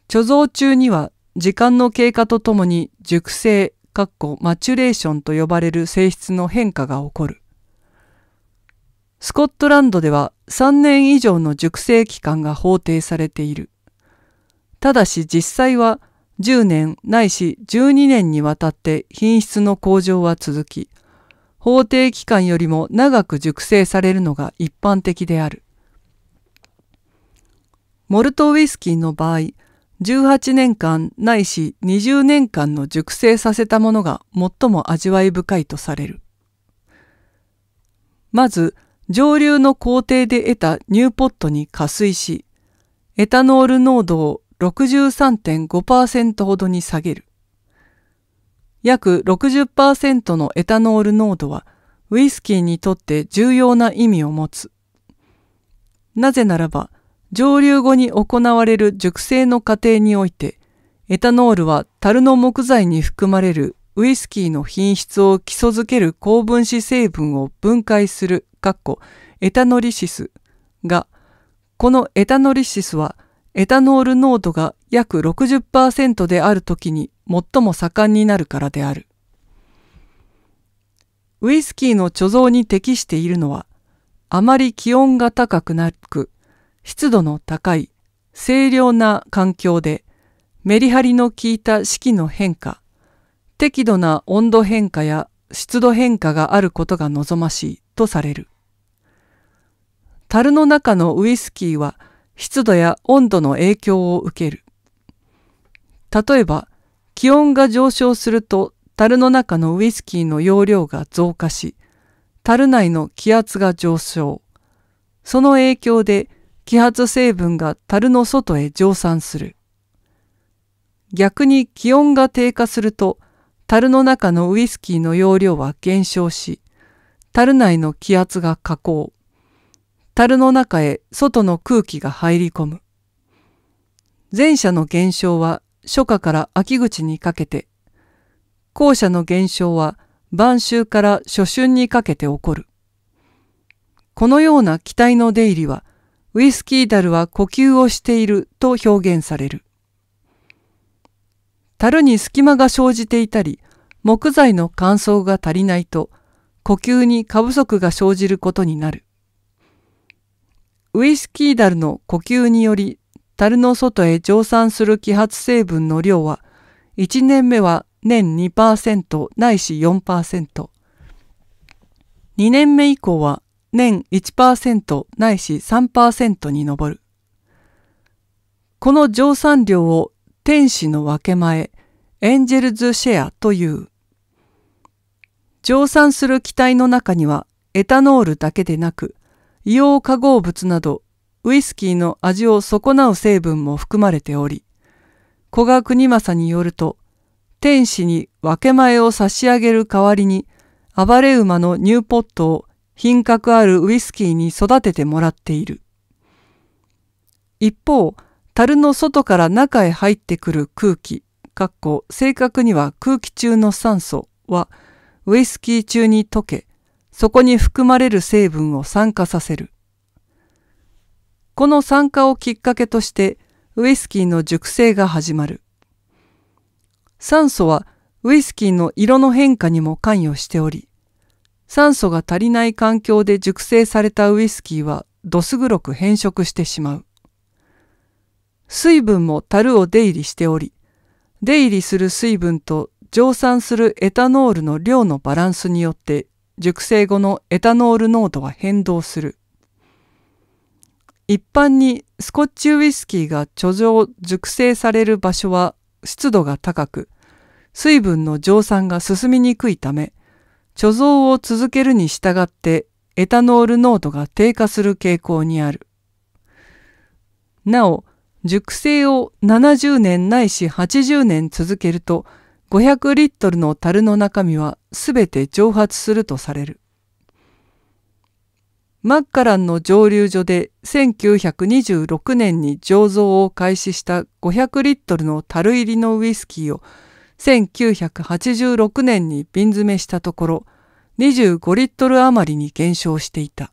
A: 貯蔵中には、時間の経過とともに熟成、マチュレーションと呼ばれる性質の変化が起こる。スコットランドでは3年以上の熟成期間が法定されている。ただし実際は10年ないし12年にわたって品質の向上は続き、法定期間よりも長く熟成されるのが一般的である。モルトウイスキーの場合、18年間ないし20年間の熟成させたものが最も味わい深いとされる。まず、上流の工程で得たニューポットに加水し、エタノール濃度を63.5%ほどに下げる。約60%のエタノール濃度はウイスキーにとって重要な意味を持つ。なぜならば、蒸留後に行われる熟成の過程において、エタノールは樽の木材に含まれるウイスキーの品質を基礎づける高分子成分を分解する、エタノリシスが、このエタノリシスはエタノール濃度が約60%である時に最も盛んになるからである。ウイスキーの貯蔵に適しているのは、あまり気温が高くなく、湿度の高い、清涼な環境で、メリハリの効いた四季の変化、適度な温度変化や湿度変化があることが望ましいとされる。樽の中のウイスキーは湿度や温度の影響を受ける。例えば、気温が上昇すると樽の中のウイスキーの容量が増加し、樽内の気圧が上昇。その影響で揮発成分が樽の外へ蒸散する。逆に気温が低下すると、樽の中のウイスキーの容量は減少し、樽内の気圧が下降。樽の中へ外の空気が入り込む。前者の現象は初夏から秋口にかけて、後者の現象は晩秋から初春にかけて起こる。このような気体の出入りは、ウイスキー樽は呼吸をしていると表現される。樽に隙間が生じていたり、木材の乾燥が足りないと、呼吸に過不足が生じることになる。ウイスキー樽の呼吸により、樽の外へ蒸散する揮発成分の量は、1年目は年2%ないし4%。2年目以降は年1%ないし3%に上る。この蒸散量を天使の分け前、エンジェルズシェアという。蒸散する気体の中にはエタノールだけでなく、硫黄化合物などウイスキーの味を損なう成分も含まれており、古賀国政によると、天使に分け前を差し上げる代わりに、暴れ馬のニューポットを品格あるウイスキーに育ててもらっている。一方、樽の外から中へ入ってくる空気、かっこ正確には空気中の酸素は、ウイスキー中に溶け、そこに含まれる成分を酸化させる。この酸化をきっかけとしてウイスキーの熟成が始まる。酸素はウイスキーの色の変化にも関与しており、酸素が足りない環境で熟成されたウイスキーはどす黒く変色してしまう。水分も樽を出入りしており、出入りする水分と蒸散するエタノールの量のバランスによって熟成後のエタノール濃度は変動する。一般にスコッチウイスキーが貯蔵熟成される場所は湿度が高く、水分の蒸散が進みにくいため、貯蔵を続けるに従ってエタノール濃度が低下する傾向にある。なお、熟成を70年ないし80年続けると、500リットルの樽の中身はすべて蒸発するとされる。マッカランの蒸留所で1926年に醸造を開始した500リットルの樽入りのウイスキーを1986年に瓶詰めしたところ25リットル余りに減少していた。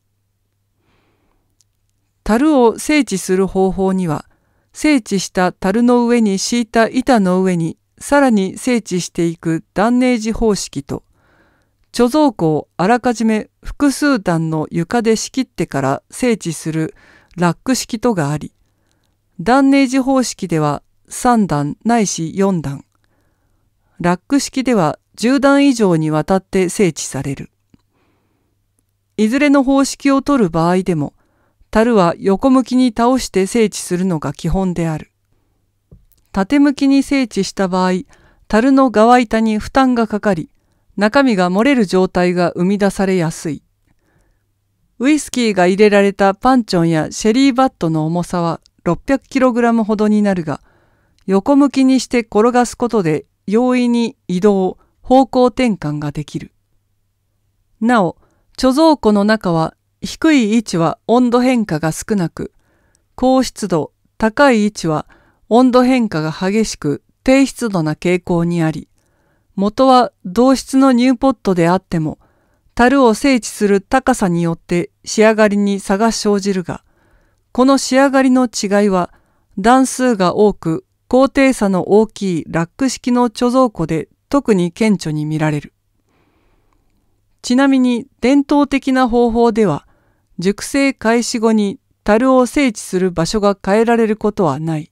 A: 樽を整地する方法には整地した樽の上に敷いた板の上にさらに整地していく断ネージ方式と貯蔵庫をあらかじめ複数段の床で仕切ってから整地するラック式とがあり断ネージ方式では3段ないし4段ラック式では10段以上にわたって整地されるいずれの方式を取る場合でも樽は横向きに倒して整地するのが基本である縦向きに整地した場合、樽の側板に負担がかかり、中身が漏れる状態が生み出されやすい。ウイスキーが入れられたパンチョンやシェリーバットの重さは 600kg ほどになるが、横向きにして転がすことで容易に移動、方向転換ができる。なお、貯蔵庫の中は低い位置は温度変化が少なく、高湿度、高い位置は温度変化が激しく低湿度な傾向にあり、元は同質のニューポットであっても、樽を整地する高さによって仕上がりに差が生じるが、この仕上がりの違いは段数が多く高低差の大きいラック式の貯蔵庫で特に顕著に見られる。ちなみに伝統的な方法では、熟成開始後に樽を整地する場所が変えられることはない。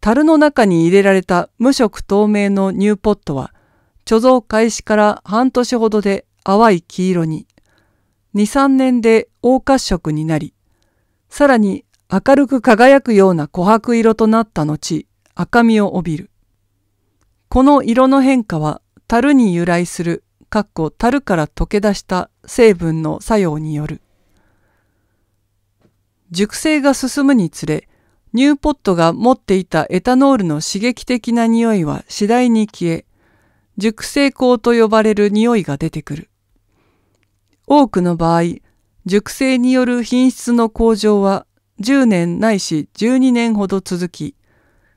A: 樽の中に入れられた無色透明のニューポットは、貯蔵開始から半年ほどで淡い黄色に、2、3年で黄褐色になり、さらに明るく輝くような琥珀色となった後、赤みを帯びる。この色の変化は、樽に由来する、かっこ樽から溶け出した成分の作用による。熟成が進むにつれ、ニューポットが持っていたエタノールの刺激的な匂いは次第に消え、熟成香と呼ばれる匂いが出てくる。多くの場合、熟成による品質の向上は10年ないし12年ほど続き、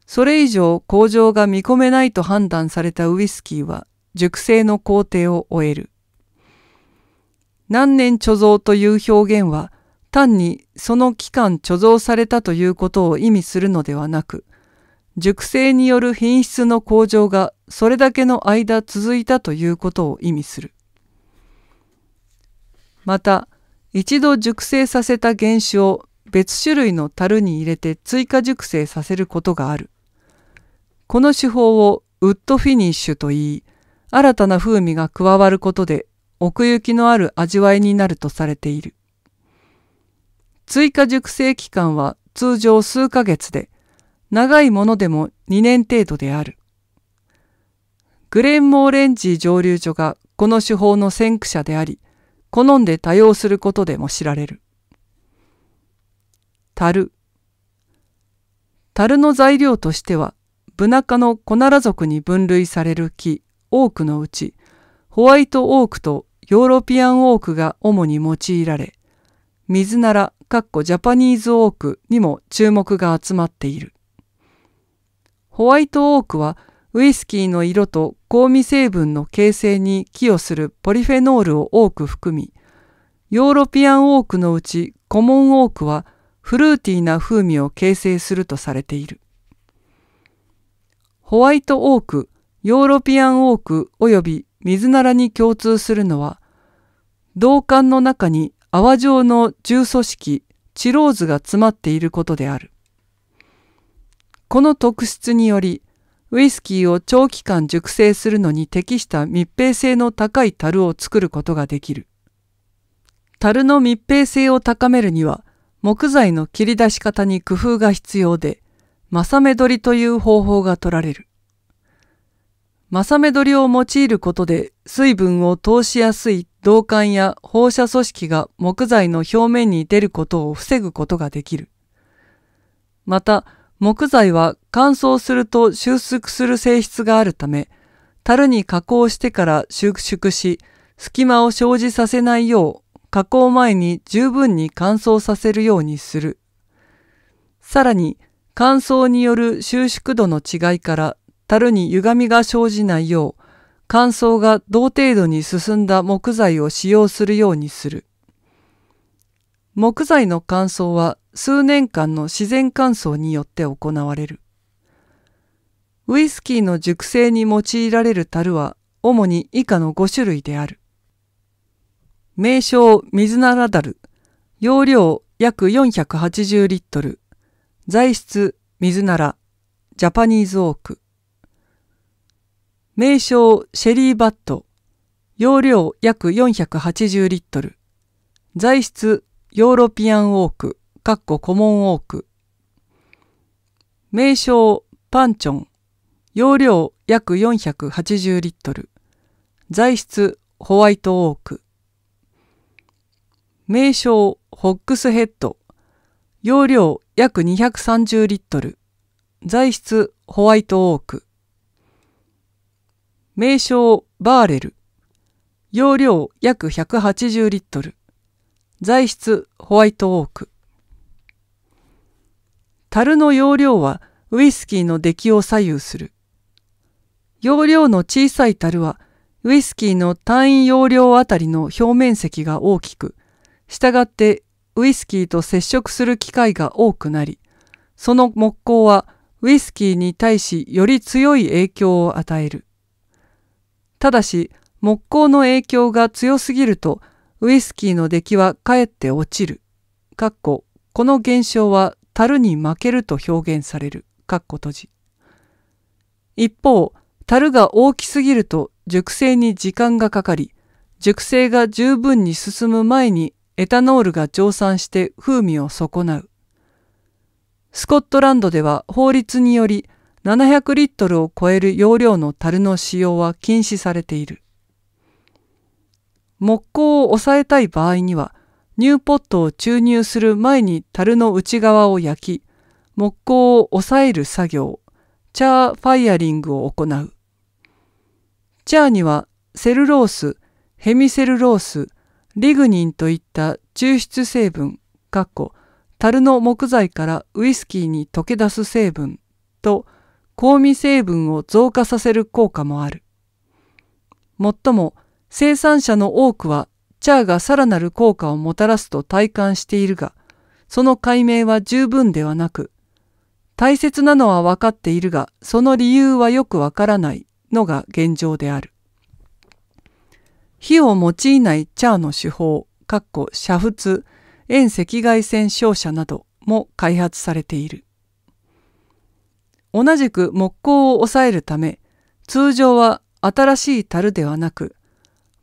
A: それ以上向上が見込めないと判断されたウイスキーは熟成の工程を終える。何年貯蔵という表現は単にその期間貯蔵されたということを意味するのではなく、熟成による品質の向上がそれだけの間続いたということを意味する。また、一度熟成させた原酒を別種類の樽に入れて追加熟成させることがある。この手法をウッドフィニッシュといい、新たな風味が加わることで奥行きのある味わいになるとされている。追加熟成期間は通常数ヶ月で、長いものでも2年程度である。グレンモーレンジー蒸留所がこの手法の先駆者であり、好んで多用することでも知られる。樽。樽の材料としては、ブナ科のコナラ族に分類される木、オークのうち、ホワイトオークとヨーロピアンオークが主に用いられ、水ならかっこジャパニーズオークにも注目が集まっている。ホワイトオークはウイスキーの色と香味成分の形成に寄与するポリフェノールを多く含み、ヨーロピアンオークのうちコモンオークはフルーティーな風味を形成するとされている。ホワイトオーク、ヨーロピアンオーク及びミズナラに共通するのは、銅管の中に泡状の重組織チローズが詰まっていることである。この特質により、ウイスキーを長期間熟成するのに適した密閉性の高い樽を作ることができる。樽の密閉性を高めるには、木材の切り出し方に工夫が必要で、マサメ取りという方法が取られる。正目取りを用いることで水分を通しやすい導管や放射組織が木材の表面に出ることを防ぐことができる。また、木材は乾燥すると収縮する性質があるため、樽に加工してから収縮し、隙間を生じさせないよう、加工前に十分に乾燥させるようにする。さらに、乾燥による収縮度の違いから樽に歪みが生じないよう、乾燥が同程度に進んだ木材を使用するようにする。木材の乾燥は数年間の自然乾燥によって行われる。ウイスキーの熟成に用いられる樽は主に以下の5種類である。名称水ならだる。容量約480リットル。材質水なら。ジャパニーズオーク。名称シェリーバット、容量約480リットル、材質ヨーロピアンオーク、カッココモンオーク、名称パンチョン、容量約480リットル、材質ホワイトオーク、名称ホックスヘッド、容量約230リットル、材質ホワイトオーク、名称バーレル。容量約180リットル。材質ホワイトオーク。樽の容量はウイスキーの出来を左右する。容量の小さい樽はウイスキーの単位容量あたりの表面積が大きく、従ってウイスキーと接触する機会が多くなり、その木工はウイスキーに対しより強い影響を与える。ただし、木工の影響が強すぎると、ウイスキーの出来はかえって落ちる。かっこ、この現象は樽に負けると表現される。かっこ閉じ。一方、樽が大きすぎると熟成に時間がかかり、熟成が十分に進む前にエタノールが蒸散して風味を損なう。スコットランドでは法律により700リットルを超える容量の樽の使用は禁止されている。木工を抑えたい場合には、ニューポットを注入する前に樽の内側を焼き、木工を抑える作業、チャーファイアリングを行う。チャーにはセルロース、ヘミセルロース、リグニンといった抽出成分、かっこ、樽の木材からウイスキーに溶け出す成分と香味成分を増加させる効果もある。もっとも生産者の多くはチャーがさらなる効果をもたらすと体感しているが、その解明は十分ではなく、大切なのは分かっているが、その理由はよくわからないのが現状である。火を用いないチャーの手法、かっこ煮沸、遠赤外線照射なども開発されている。同じく木工を抑えるため、通常は新しい樽ではなく、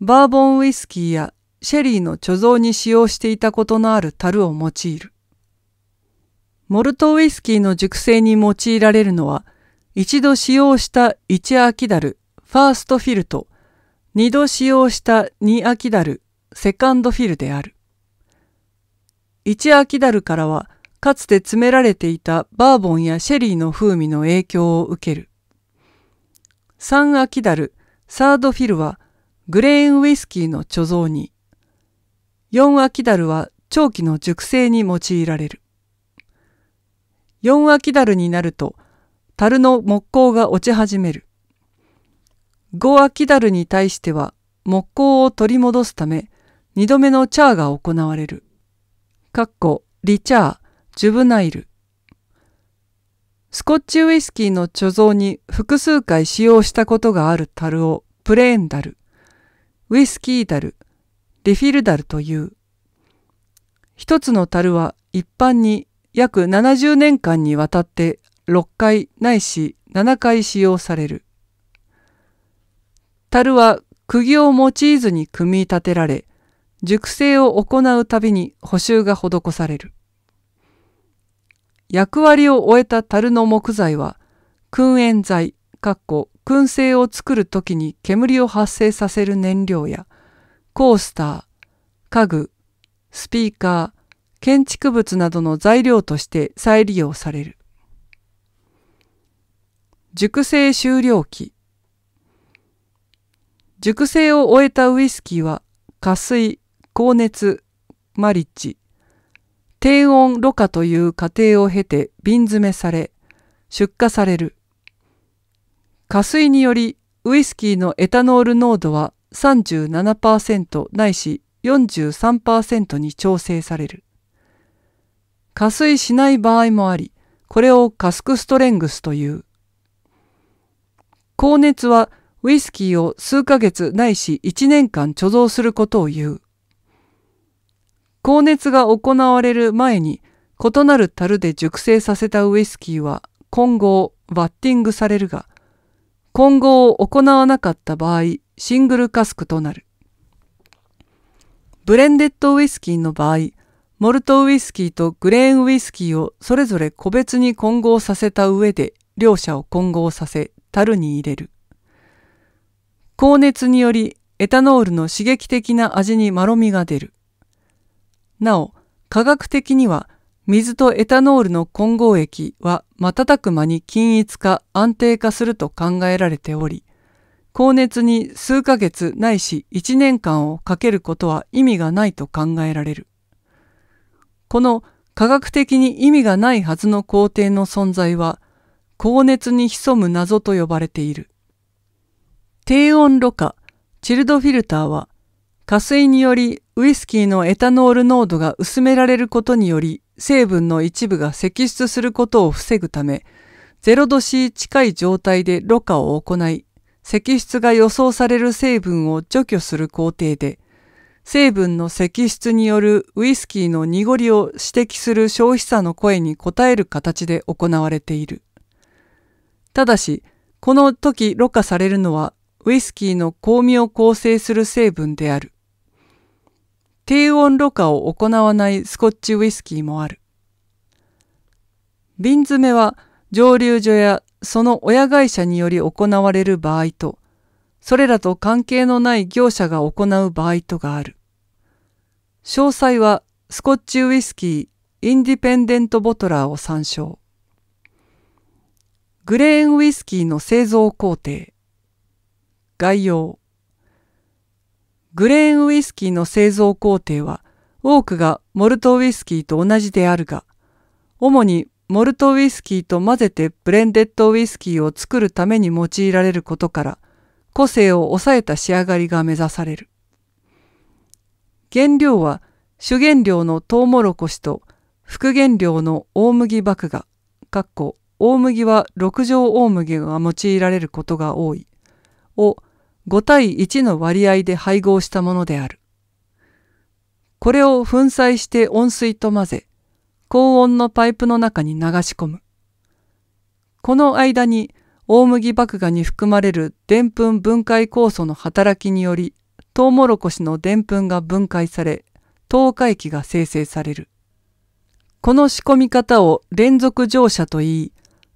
A: バーボンウイスキーやシェリーの貯蔵に使用していたことのある樽を用いる。モルトウイスキーの熟成に用いられるのは、一度使用した1アキダル、ファーストフィルと、二度使用した2アキダル、セカンドフィルである。1アキダルからは、かつて詰められていたバーボンやシェリーの風味の影響を受ける。サン・アキダル、サード・フィルはグレーンウイスキーの貯蔵に、4アキダルは長期の熟成に用いられる。4アキダルになると、樽の木工が落ち始める。5アキダルに対しては木工を取り戻すため、2度目のチャーが行われる。リチャー、ジュブナイル。スコッチウイスキーの貯蔵に複数回使用したことがある樽をプレーンダル、ウイスキーダル、リフィルダルという。一つの樽は一般に約70年間にわたって6回ないし7回使用される。樽は釘を用いずに組み立てられ、熟成を行うたびに補修が施される。役割を終えた樽の木材は、燻煙剤、かっこ燻製を作る時に煙を発生させる燃料や、コースター、家具、スピーカー、建築物などの材料として再利用される。熟成終了期。熟成を終えたウイスキーは、加水、高熱、マリッジ、低温ろ過という過程を経て瓶詰めされ、出荷される。加水によりウイスキーのエタノール濃度は37%ないし43%に調整される。加水しない場合もあり、これをカスクストレングスという。高熱はウイスキーを数ヶ月ないし1年間貯蔵することを言う。高熱が行われる前に異なる樽で熟成させたウイスキーは混合、バッティングされるが、混合を行わなかった場合、シングルカスクとなる。ブレンデッドウイスキーの場合、モルトウイスキーとグレーンウイスキーをそれぞれ個別に混合させた上で、両者を混合させ、樽に入れる。高熱により、エタノールの刺激的な味にまろみが出る。なお、科学的には水とエタノールの混合液は瞬く間に均一化、安定化すると考えられており、高熱に数ヶ月ないし1年間をかけることは意味がないと考えられる。この科学的に意味がないはずの工程の存在は、高熱に潜む謎と呼ばれている。低温ろ過、チルドフィルターは、加水によりウイスキーのエタノール濃度が薄められることにより成分の一部が析出することを防ぐため0度 C 近い状態でろ過を行い析出が予想される成分を除去する工程で成分の析出によるウイスキーの濁りを指摘する消費者の声に応える形で行われている。ただし、この時ろ過されるのはウイスキーの香味を構成する成分である。低温ろ過を行わないスコッチウイスキーもある。瓶詰めは蒸留所やその親会社により行われる場合と、それらと関係のない業者が行う場合とがある。詳細はスコッチウイスキーインディペンデントボトラーを参照。グレーンウイスキーの製造工程。概要。グレーンウイスキーの製造工程は多くがモルトウイスキーと同じであるが、主にモルトウイスキーと混ぜてブレンデッドウイスキーを作るために用いられることから、個性を抑えた仕上がりが目指される。原料は主原料のトウモロコシと副原料の大麦麦芽、かっこ大麦は六条大麦が用いられることが多い、を5対1の割合で配合したものである。これを粉砕して温水と混ぜ、高温のパイプの中に流し込む。この間に大麦麦芽に含まれるでんぷん分解酵素の働きにより、トウモロコシのでんぷんが分解され、糖化液が生成される。この仕込み方を連続乗車と言い、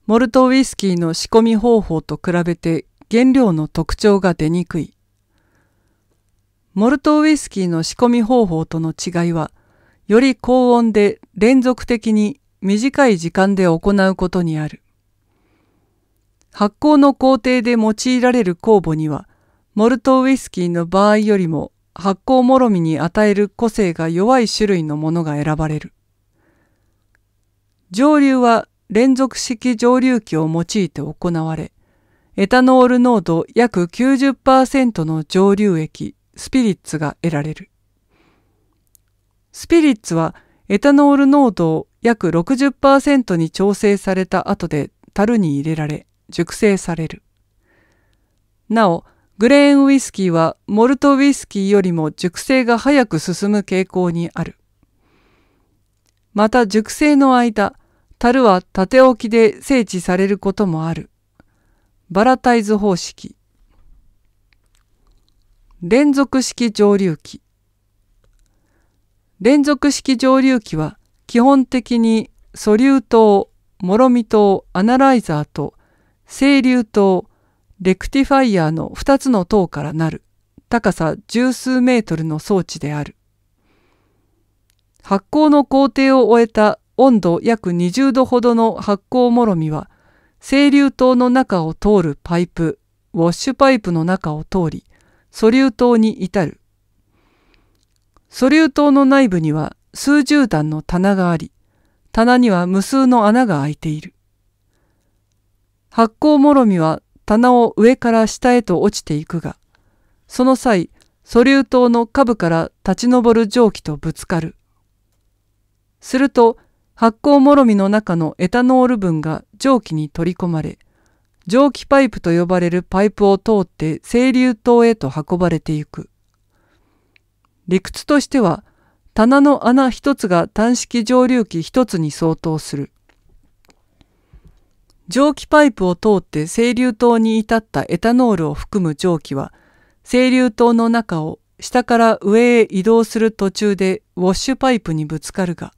A: モルトウイスキーの仕込み方法と比べて原料の特徴が出にくい。モルトウイスキーの仕込み方法との違いは、より高温で連続的に短い時間で行うことにある。発酵の工程で用いられる酵母には、モルトウイスキーの場合よりも発酵もろみに与える個性が弱い種類のものが選ばれる。蒸留は連続式蒸留器を用いて行われ、エタノール濃度約90%の蒸留液、スピリッツが得られる。スピリッツはエタノール濃度を約60%に調整された後で樽に入れられ、熟成される。なお、グレーンウイスキーはモルトウイスキーよりも熟成が早く進む傾向にある。また熟成の間、樽は縦置きで整地されることもある。バラタイズ方式連続式蒸留器連続式蒸留器は基本的に素粒糖、もろみ糖、アナライザーと清流糖、レクティファイヤーの2つの糖からなる高さ十数メートルの装置である。発酵の工程を終えた温度約20度ほどの発酵もろみは清流島の中を通るパイプ、ウォッシュパイプの中を通り、素流島に至る。素流島の内部には数十段の棚があり、棚には無数の穴が開いている。発酵もろみは棚を上から下へと落ちていくが、その際、素流島の下部から立ち上る蒸気とぶつかる。すると、発酵もろみの中のエタノール分が蒸気に取り込まれ、蒸気パイプと呼ばれるパイプを通って清流島へと運ばれていく。理屈としては、棚の穴一つが単式蒸留器一つに相当する。蒸気パイプを通って清流島に至ったエタノールを含む蒸気は、清流島の中を下から上へ移動する途中でウォッシュパイプにぶつかるが、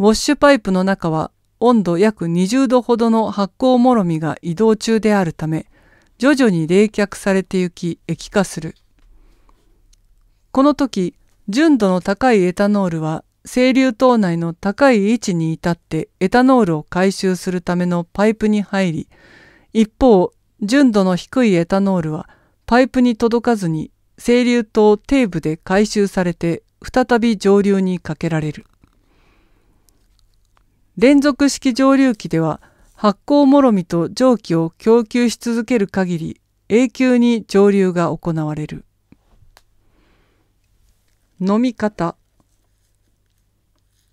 A: ウォッシュパイプの中は温度約20度ほどの発酵もろみが移動中であるため、徐々に冷却されてゆき液化する。この時、純度の高いエタノールは清流島内の高い位置に至ってエタノールを回収するためのパイプに入り、一方、純度の低いエタノールはパイプに届かずに清流島底部で回収されて再び上流にかけられる。連続式蒸留機では発酵もろみと蒸気を供給し続ける限り永久に蒸留が行われる飲み方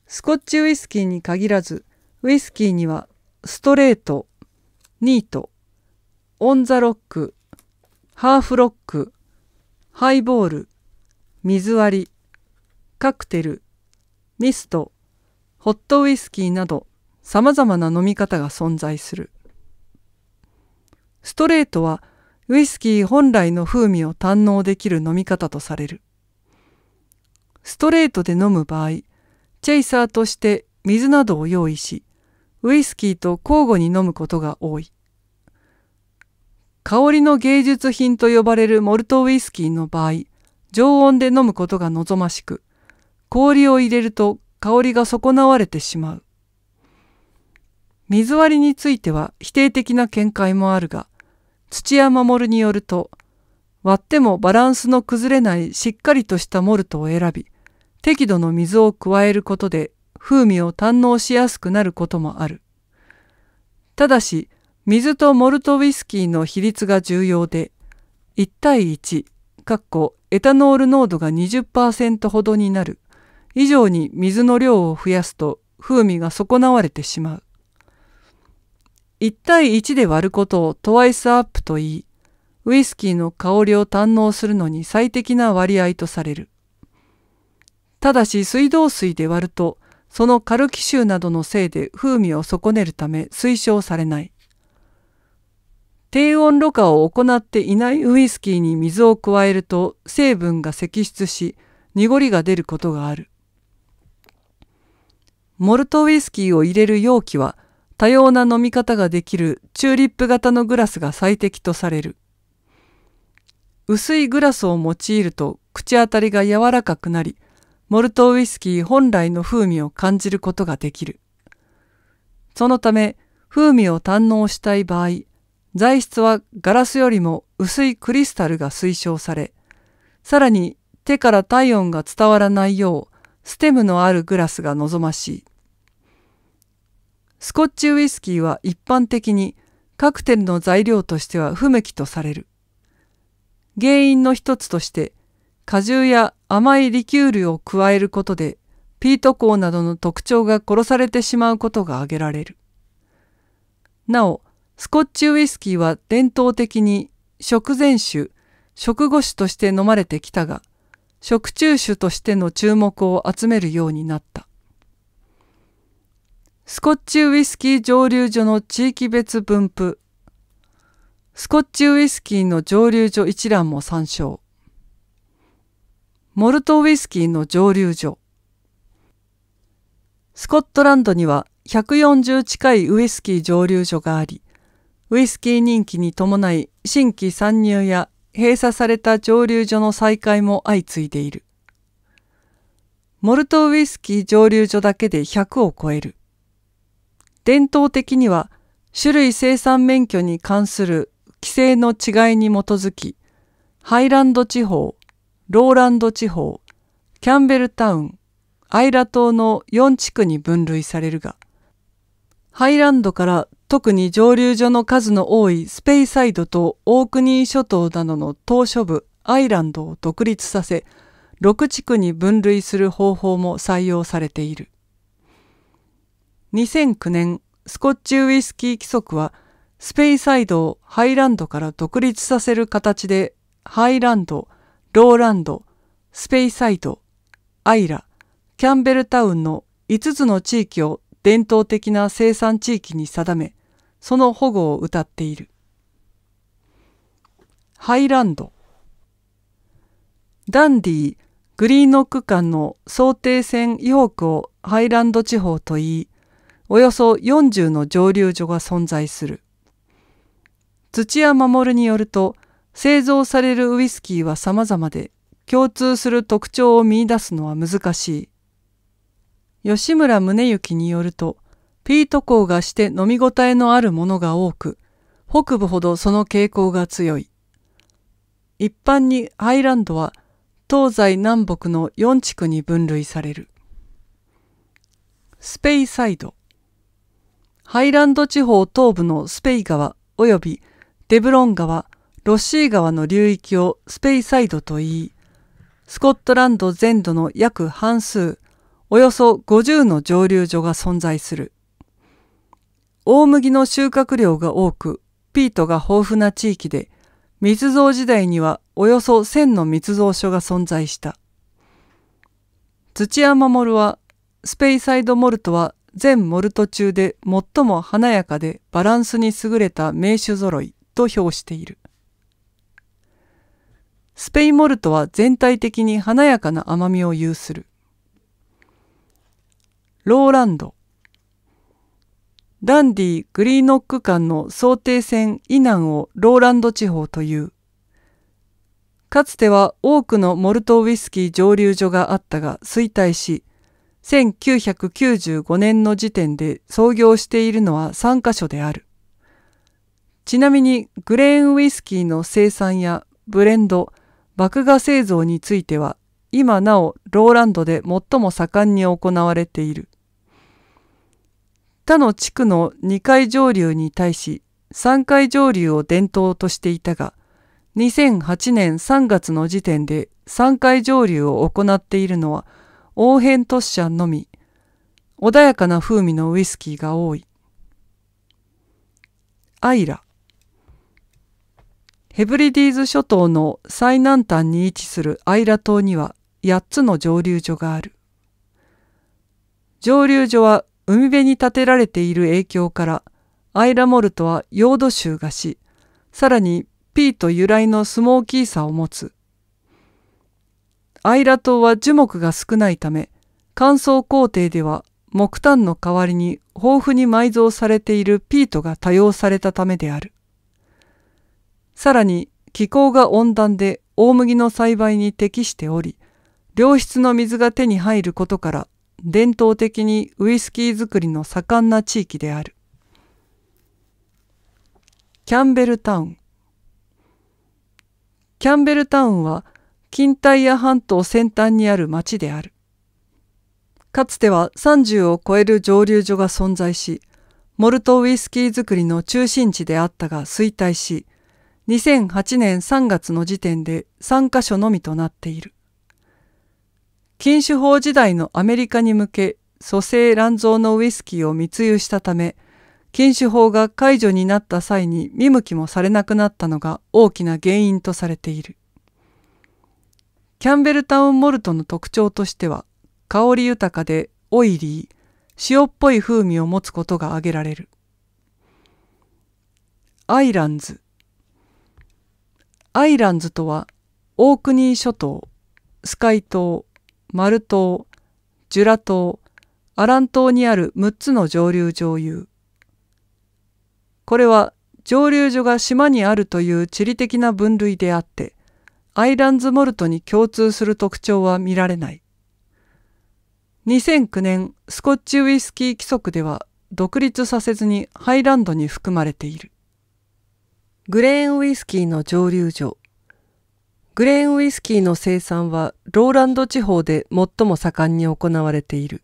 A: スコッチウイスキーに限らずウイスキーにはストレートニートオン・ザ・ロックハーフロックハイボール水割りカクテルミストホットウイスキーなど様々な飲み方が存在する。ストレートはウイスキー本来の風味を堪能できる飲み方とされる。ストレートで飲む場合、チェイサーとして水などを用意し、ウイスキーと交互に飲むことが多い。香りの芸術品と呼ばれるモルトウイスキーの場合、常温で飲むことが望ましく、氷を入れると香りが損なわれてしまう。水割りについては否定的な見解もあるが、土屋守によると、割ってもバランスの崩れないしっかりとしたモルトを選び、適度の水を加えることで風味を堪能しやすくなることもある。ただし、水とモルトウイスキーの比率が重要で、1対1、かっこエタノール濃度が20%ほどになる以上に水の量を増やすと風味が損なわれてしまう。1対1で割ることをトワイスアップと言い、ウイスキーの香りを堪能するのに最適な割合とされる。ただし水道水で割ると、そのカルキ臭などのせいで風味を損ねるため推奨されない。低温ろ過を行っていないウイスキーに水を加えると成分が析出し、濁りが出ることがある。モルトウイスキーを入れる容器は多様な飲み方ができるチューリップ型のグラスが最適とされる。薄いグラスを用いると口当たりが柔らかくなり、モルトウイスキー本来の風味を感じることができる。そのため、風味を堪能したい場合、材質はガラスよりも薄いクリスタルが推奨され、さらに手から体温が伝わらないよう、ステムのあるグラスが望ましい。スコッチウイスキーは一般的にカクテルの材料としては不向きとされる。原因の一つとして果汁や甘いリキュールを加えることでピート鋼などの特徴が殺されてしまうことが挙げられる。なお、スコッチウイスキーは伝統的に食前酒、食後酒として飲まれてきたが、食中酒としての注目を集めるようになった。スコッチウイスキー蒸留所の地域別分布。スコッチウイスキーの蒸留所一覧も参照。モルトウイスキーの蒸留所。スコットランドには140近いウイスキー蒸留所があり、ウイスキー人気に伴い新規参入や閉鎖された蒸留所の再開も相次いでいる。モルトウイスキー蒸留所だけで100を超える。伝統的には種類生産免許に関する規制の違いに基づき、ハイランド地方、ローランド地方、キャンベルタウン、アイラ島の4地区に分類されるが、ハイランドから特に蒸留所の数の多いスペイサイドとオークニー諸島などの島しょ部アイランドを独立させ6地区に分類する方法も採用されている2009年スコッチウイスキー規則はスペイサイドをハイランドから独立させる形でハイランドローランドスペイサイドアイラキャンベルタウンの5つの地域を伝統的な生産地域に定めその保護を謳っているハイランドダンディグリーノック間の想定線4ークをハイランド地方といいおよそ40の蒸留所が存在する土屋守によると製造されるウイスキーは様々で共通する特徴を見出すのは難しい吉村宗行によると、ピート校がして飲み応えのあるものが多く、北部ほどその傾向が強い。一般にアイランドは東西南北の4地区に分類される。スペイサイド。ハイランド地方東部のスペイ川及びデブロン川、ロッシー川の流域をスペイサイドと言い、スコットランド全土の約半数、およそ50の蒸留所が存在する。大麦の収穫量が多く、ピートが豊富な地域で、密造時代にはおよそ1000の密造所が存在した。土屋守は、スペイサイドモルトは全モルト中で最も華やかでバランスに優れた名手揃いと評している。スペインモルトは全体的に華やかな甘みを有する。ローランドダンディ・グリーノック間の想定線以南をローランド地方という。かつては多くのモルトウイスキー蒸留所があったが衰退し、1995年の時点で創業しているのは3カ所である。ちなみにグレーンウイスキーの生産やブレンド、麦芽製造については今なおローランドで最も盛んに行われている。他の地区の2階上流に対し3階上流を伝統としていたが、2008年3月の時点で3階上流を行っているのは、王変ト射シャンのみ、穏やかな風味のウイスキーが多い。アイラ。ヘブリディーズ諸島の最南端に位置するアイラ島には8つの蒸留所がある。蒸留所は海辺に建てられている影響からアイラモルトはヨード州がしさらにピート由来のスモーキーさを持つアイラ島は樹木が少ないため乾燥工程では木炭の代わりに豊富に埋蔵されているピートが多用されたためであるさらに気候が温暖で大麦の栽培に適しており良質の水が手に入ることから伝統的にウイスキー作りの盛んな地域である。キャンベルタウンキャンベルタウンは近代や半島先端にある町である。かつては30を超える蒸留所が存在し、モルトウイスキー作りの中心地であったが衰退し、2008年3月の時点で3カ所のみとなっている。禁酒法時代のアメリカに向け蘇生乱造のウイスキーを密輸したため禁酒法が解除になった際に見向きもされなくなったのが大きな原因とされているキャンベルタウンモルトの特徴としては香り豊かでオイリー塩っぽい風味を持つことが挙げられるアイランズアイランズとはオークニー諸島スカイ島マル島、ジュラ島、アラン島にある6つの蒸留上流。これは蒸留所が島にあるという地理的な分類であって、アイランズモルトに共通する特徴は見られない。2009年スコッチウイスキー規則では独立させずにハイランドに含まれている。グレーンウイスキーの蒸留所、グレーンウイスキーの生産はローランド地方で最も盛んに行われている。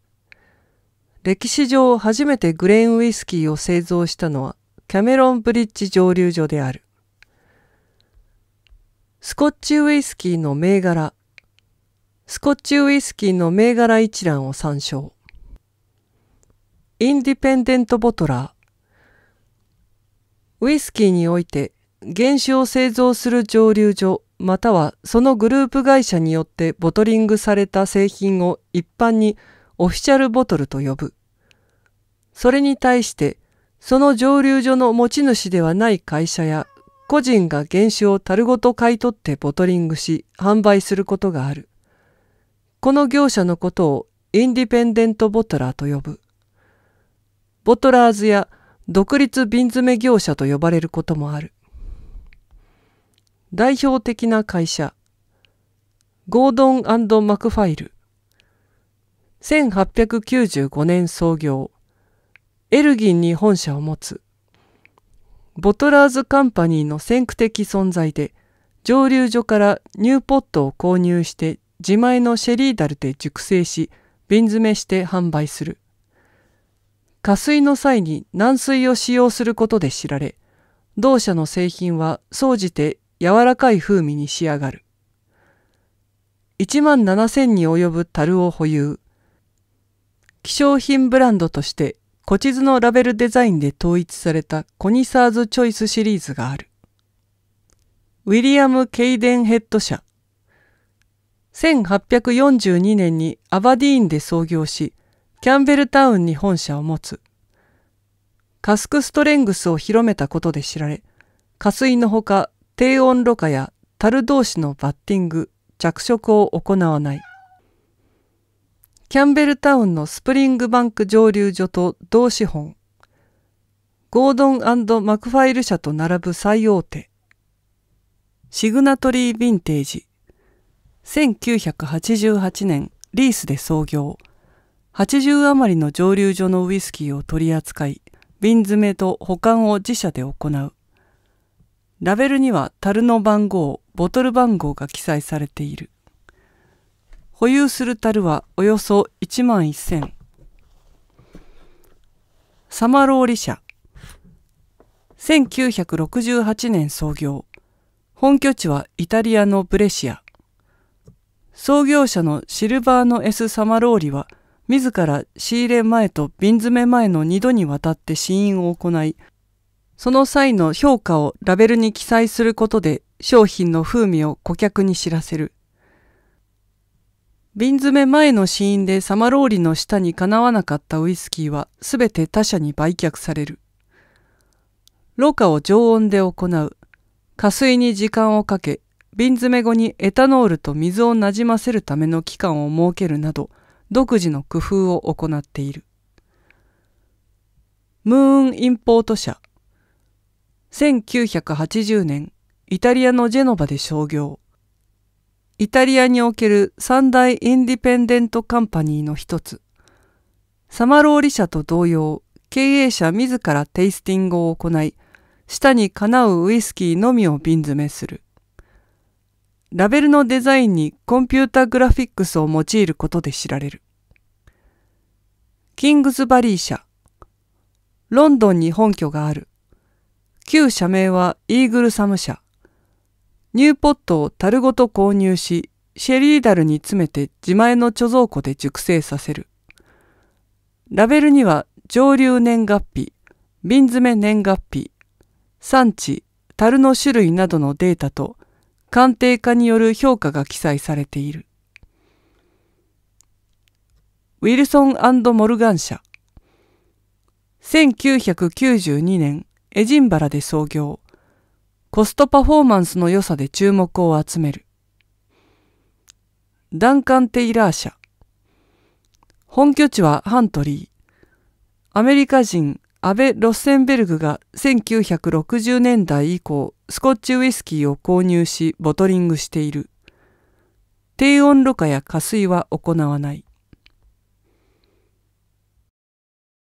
A: 歴史上初めてグレーンウイスキーを製造したのはキャメロンブリッジ蒸留所である。スコッチウイスキーの銘柄。スコッチウイスキーの銘柄一覧を参照。インディペンデントボトラー。ウイスキーにおいて原酒を製造する蒸留所またはそのグループ会社によってボトリングされた製品を一般にオフィシャルボトルと呼ぶ。それに対してその蒸留所の持ち主ではない会社や個人が原酒を樽ごと買い取ってボトリングし販売することがある。この業者のことをインディペンデントボトラーと呼ぶ。ボトラーズや独立瓶詰業者と呼ばれることもある。代表的な会社ゴードンマクファイル1895年創業エルギンに本社を持つボトラーズカンパニーの先駆的存在で蒸留所からニューポットを購入して自前のシェリーダルで熟成し瓶詰めして販売する加水の際に軟水を使用することで知られ同社の製品は総じて柔らかい風味に仕上がる。1万7000に及ぶ樽を保有。希少品ブランドとして古地図のラベルデザインで統一されたコニサーズチョイスシリーズがある。ウィリアム・ケイデンヘッド社。1842年にアバディーンで創業し、キャンベルタウンに本社を持つ。カスクストレングスを広めたことで知られ、加水のほか低温ろ過や樽同士のバッティング、着色を行わない。キャンベルタウンのスプリングバンク蒸留所と同資本。ゴードンマクファイル社と並ぶ最大手。シグナトリーヴィンテージ。1988年リースで創業。80余りの蒸留所のウイスキーを取り扱い、瓶詰めと保管を自社で行う。ラベルには樽の番号、ボトル番号が記載されている。保有する樽はおよそ1万1000。サマローリ社。1968年創業。本拠地はイタリアのブレシア。創業者のシルバーノ S・ サマローリは、自ら仕入れ前と瓶詰め前の2度にわたって試飲を行い、その際の評価をラベルに記載することで商品の風味を顧客に知らせる。瓶詰め前の死因でサマローリの下にかなわなかったウイスキーはすべて他社に売却される。ろ過を常温で行う。加水に時間をかけ、瓶詰め後にエタノールと水をなじませるための期間を設けるなど、独自の工夫を行っている。ムーンインポート社。1980年、イタリアのジェノバで商業。イタリアにおける三大インディペンデントカンパニーの一つ。サマローリ社と同様、経営者自らテイスティングを行い、舌にかなうウイスキーのみを瓶詰めする。ラベルのデザインにコンピュータグラフィックスを用いることで知られる。キングズバリー社。ロンドンに本拠がある。旧社名はイーグルサム社。ニューポットを樽ごと購入し、シェリーダルに詰めて自前の貯蔵庫で熟成させる。ラベルには上流年月日、瓶詰年月日、産地、樽の種類などのデータと鑑定家による評価が記載されている。ウィルソンモルガン社1992年エジンバラで創業、コストパフォーマンスの良さで注目を集める。ダンカン・テイラー社。本拠地はハントリー。アメリカ人アベ・ロッセンベルグが1960年代以降、スコッチウイスキーを購入しボトリングしている。低温ろ過や加水は行わない。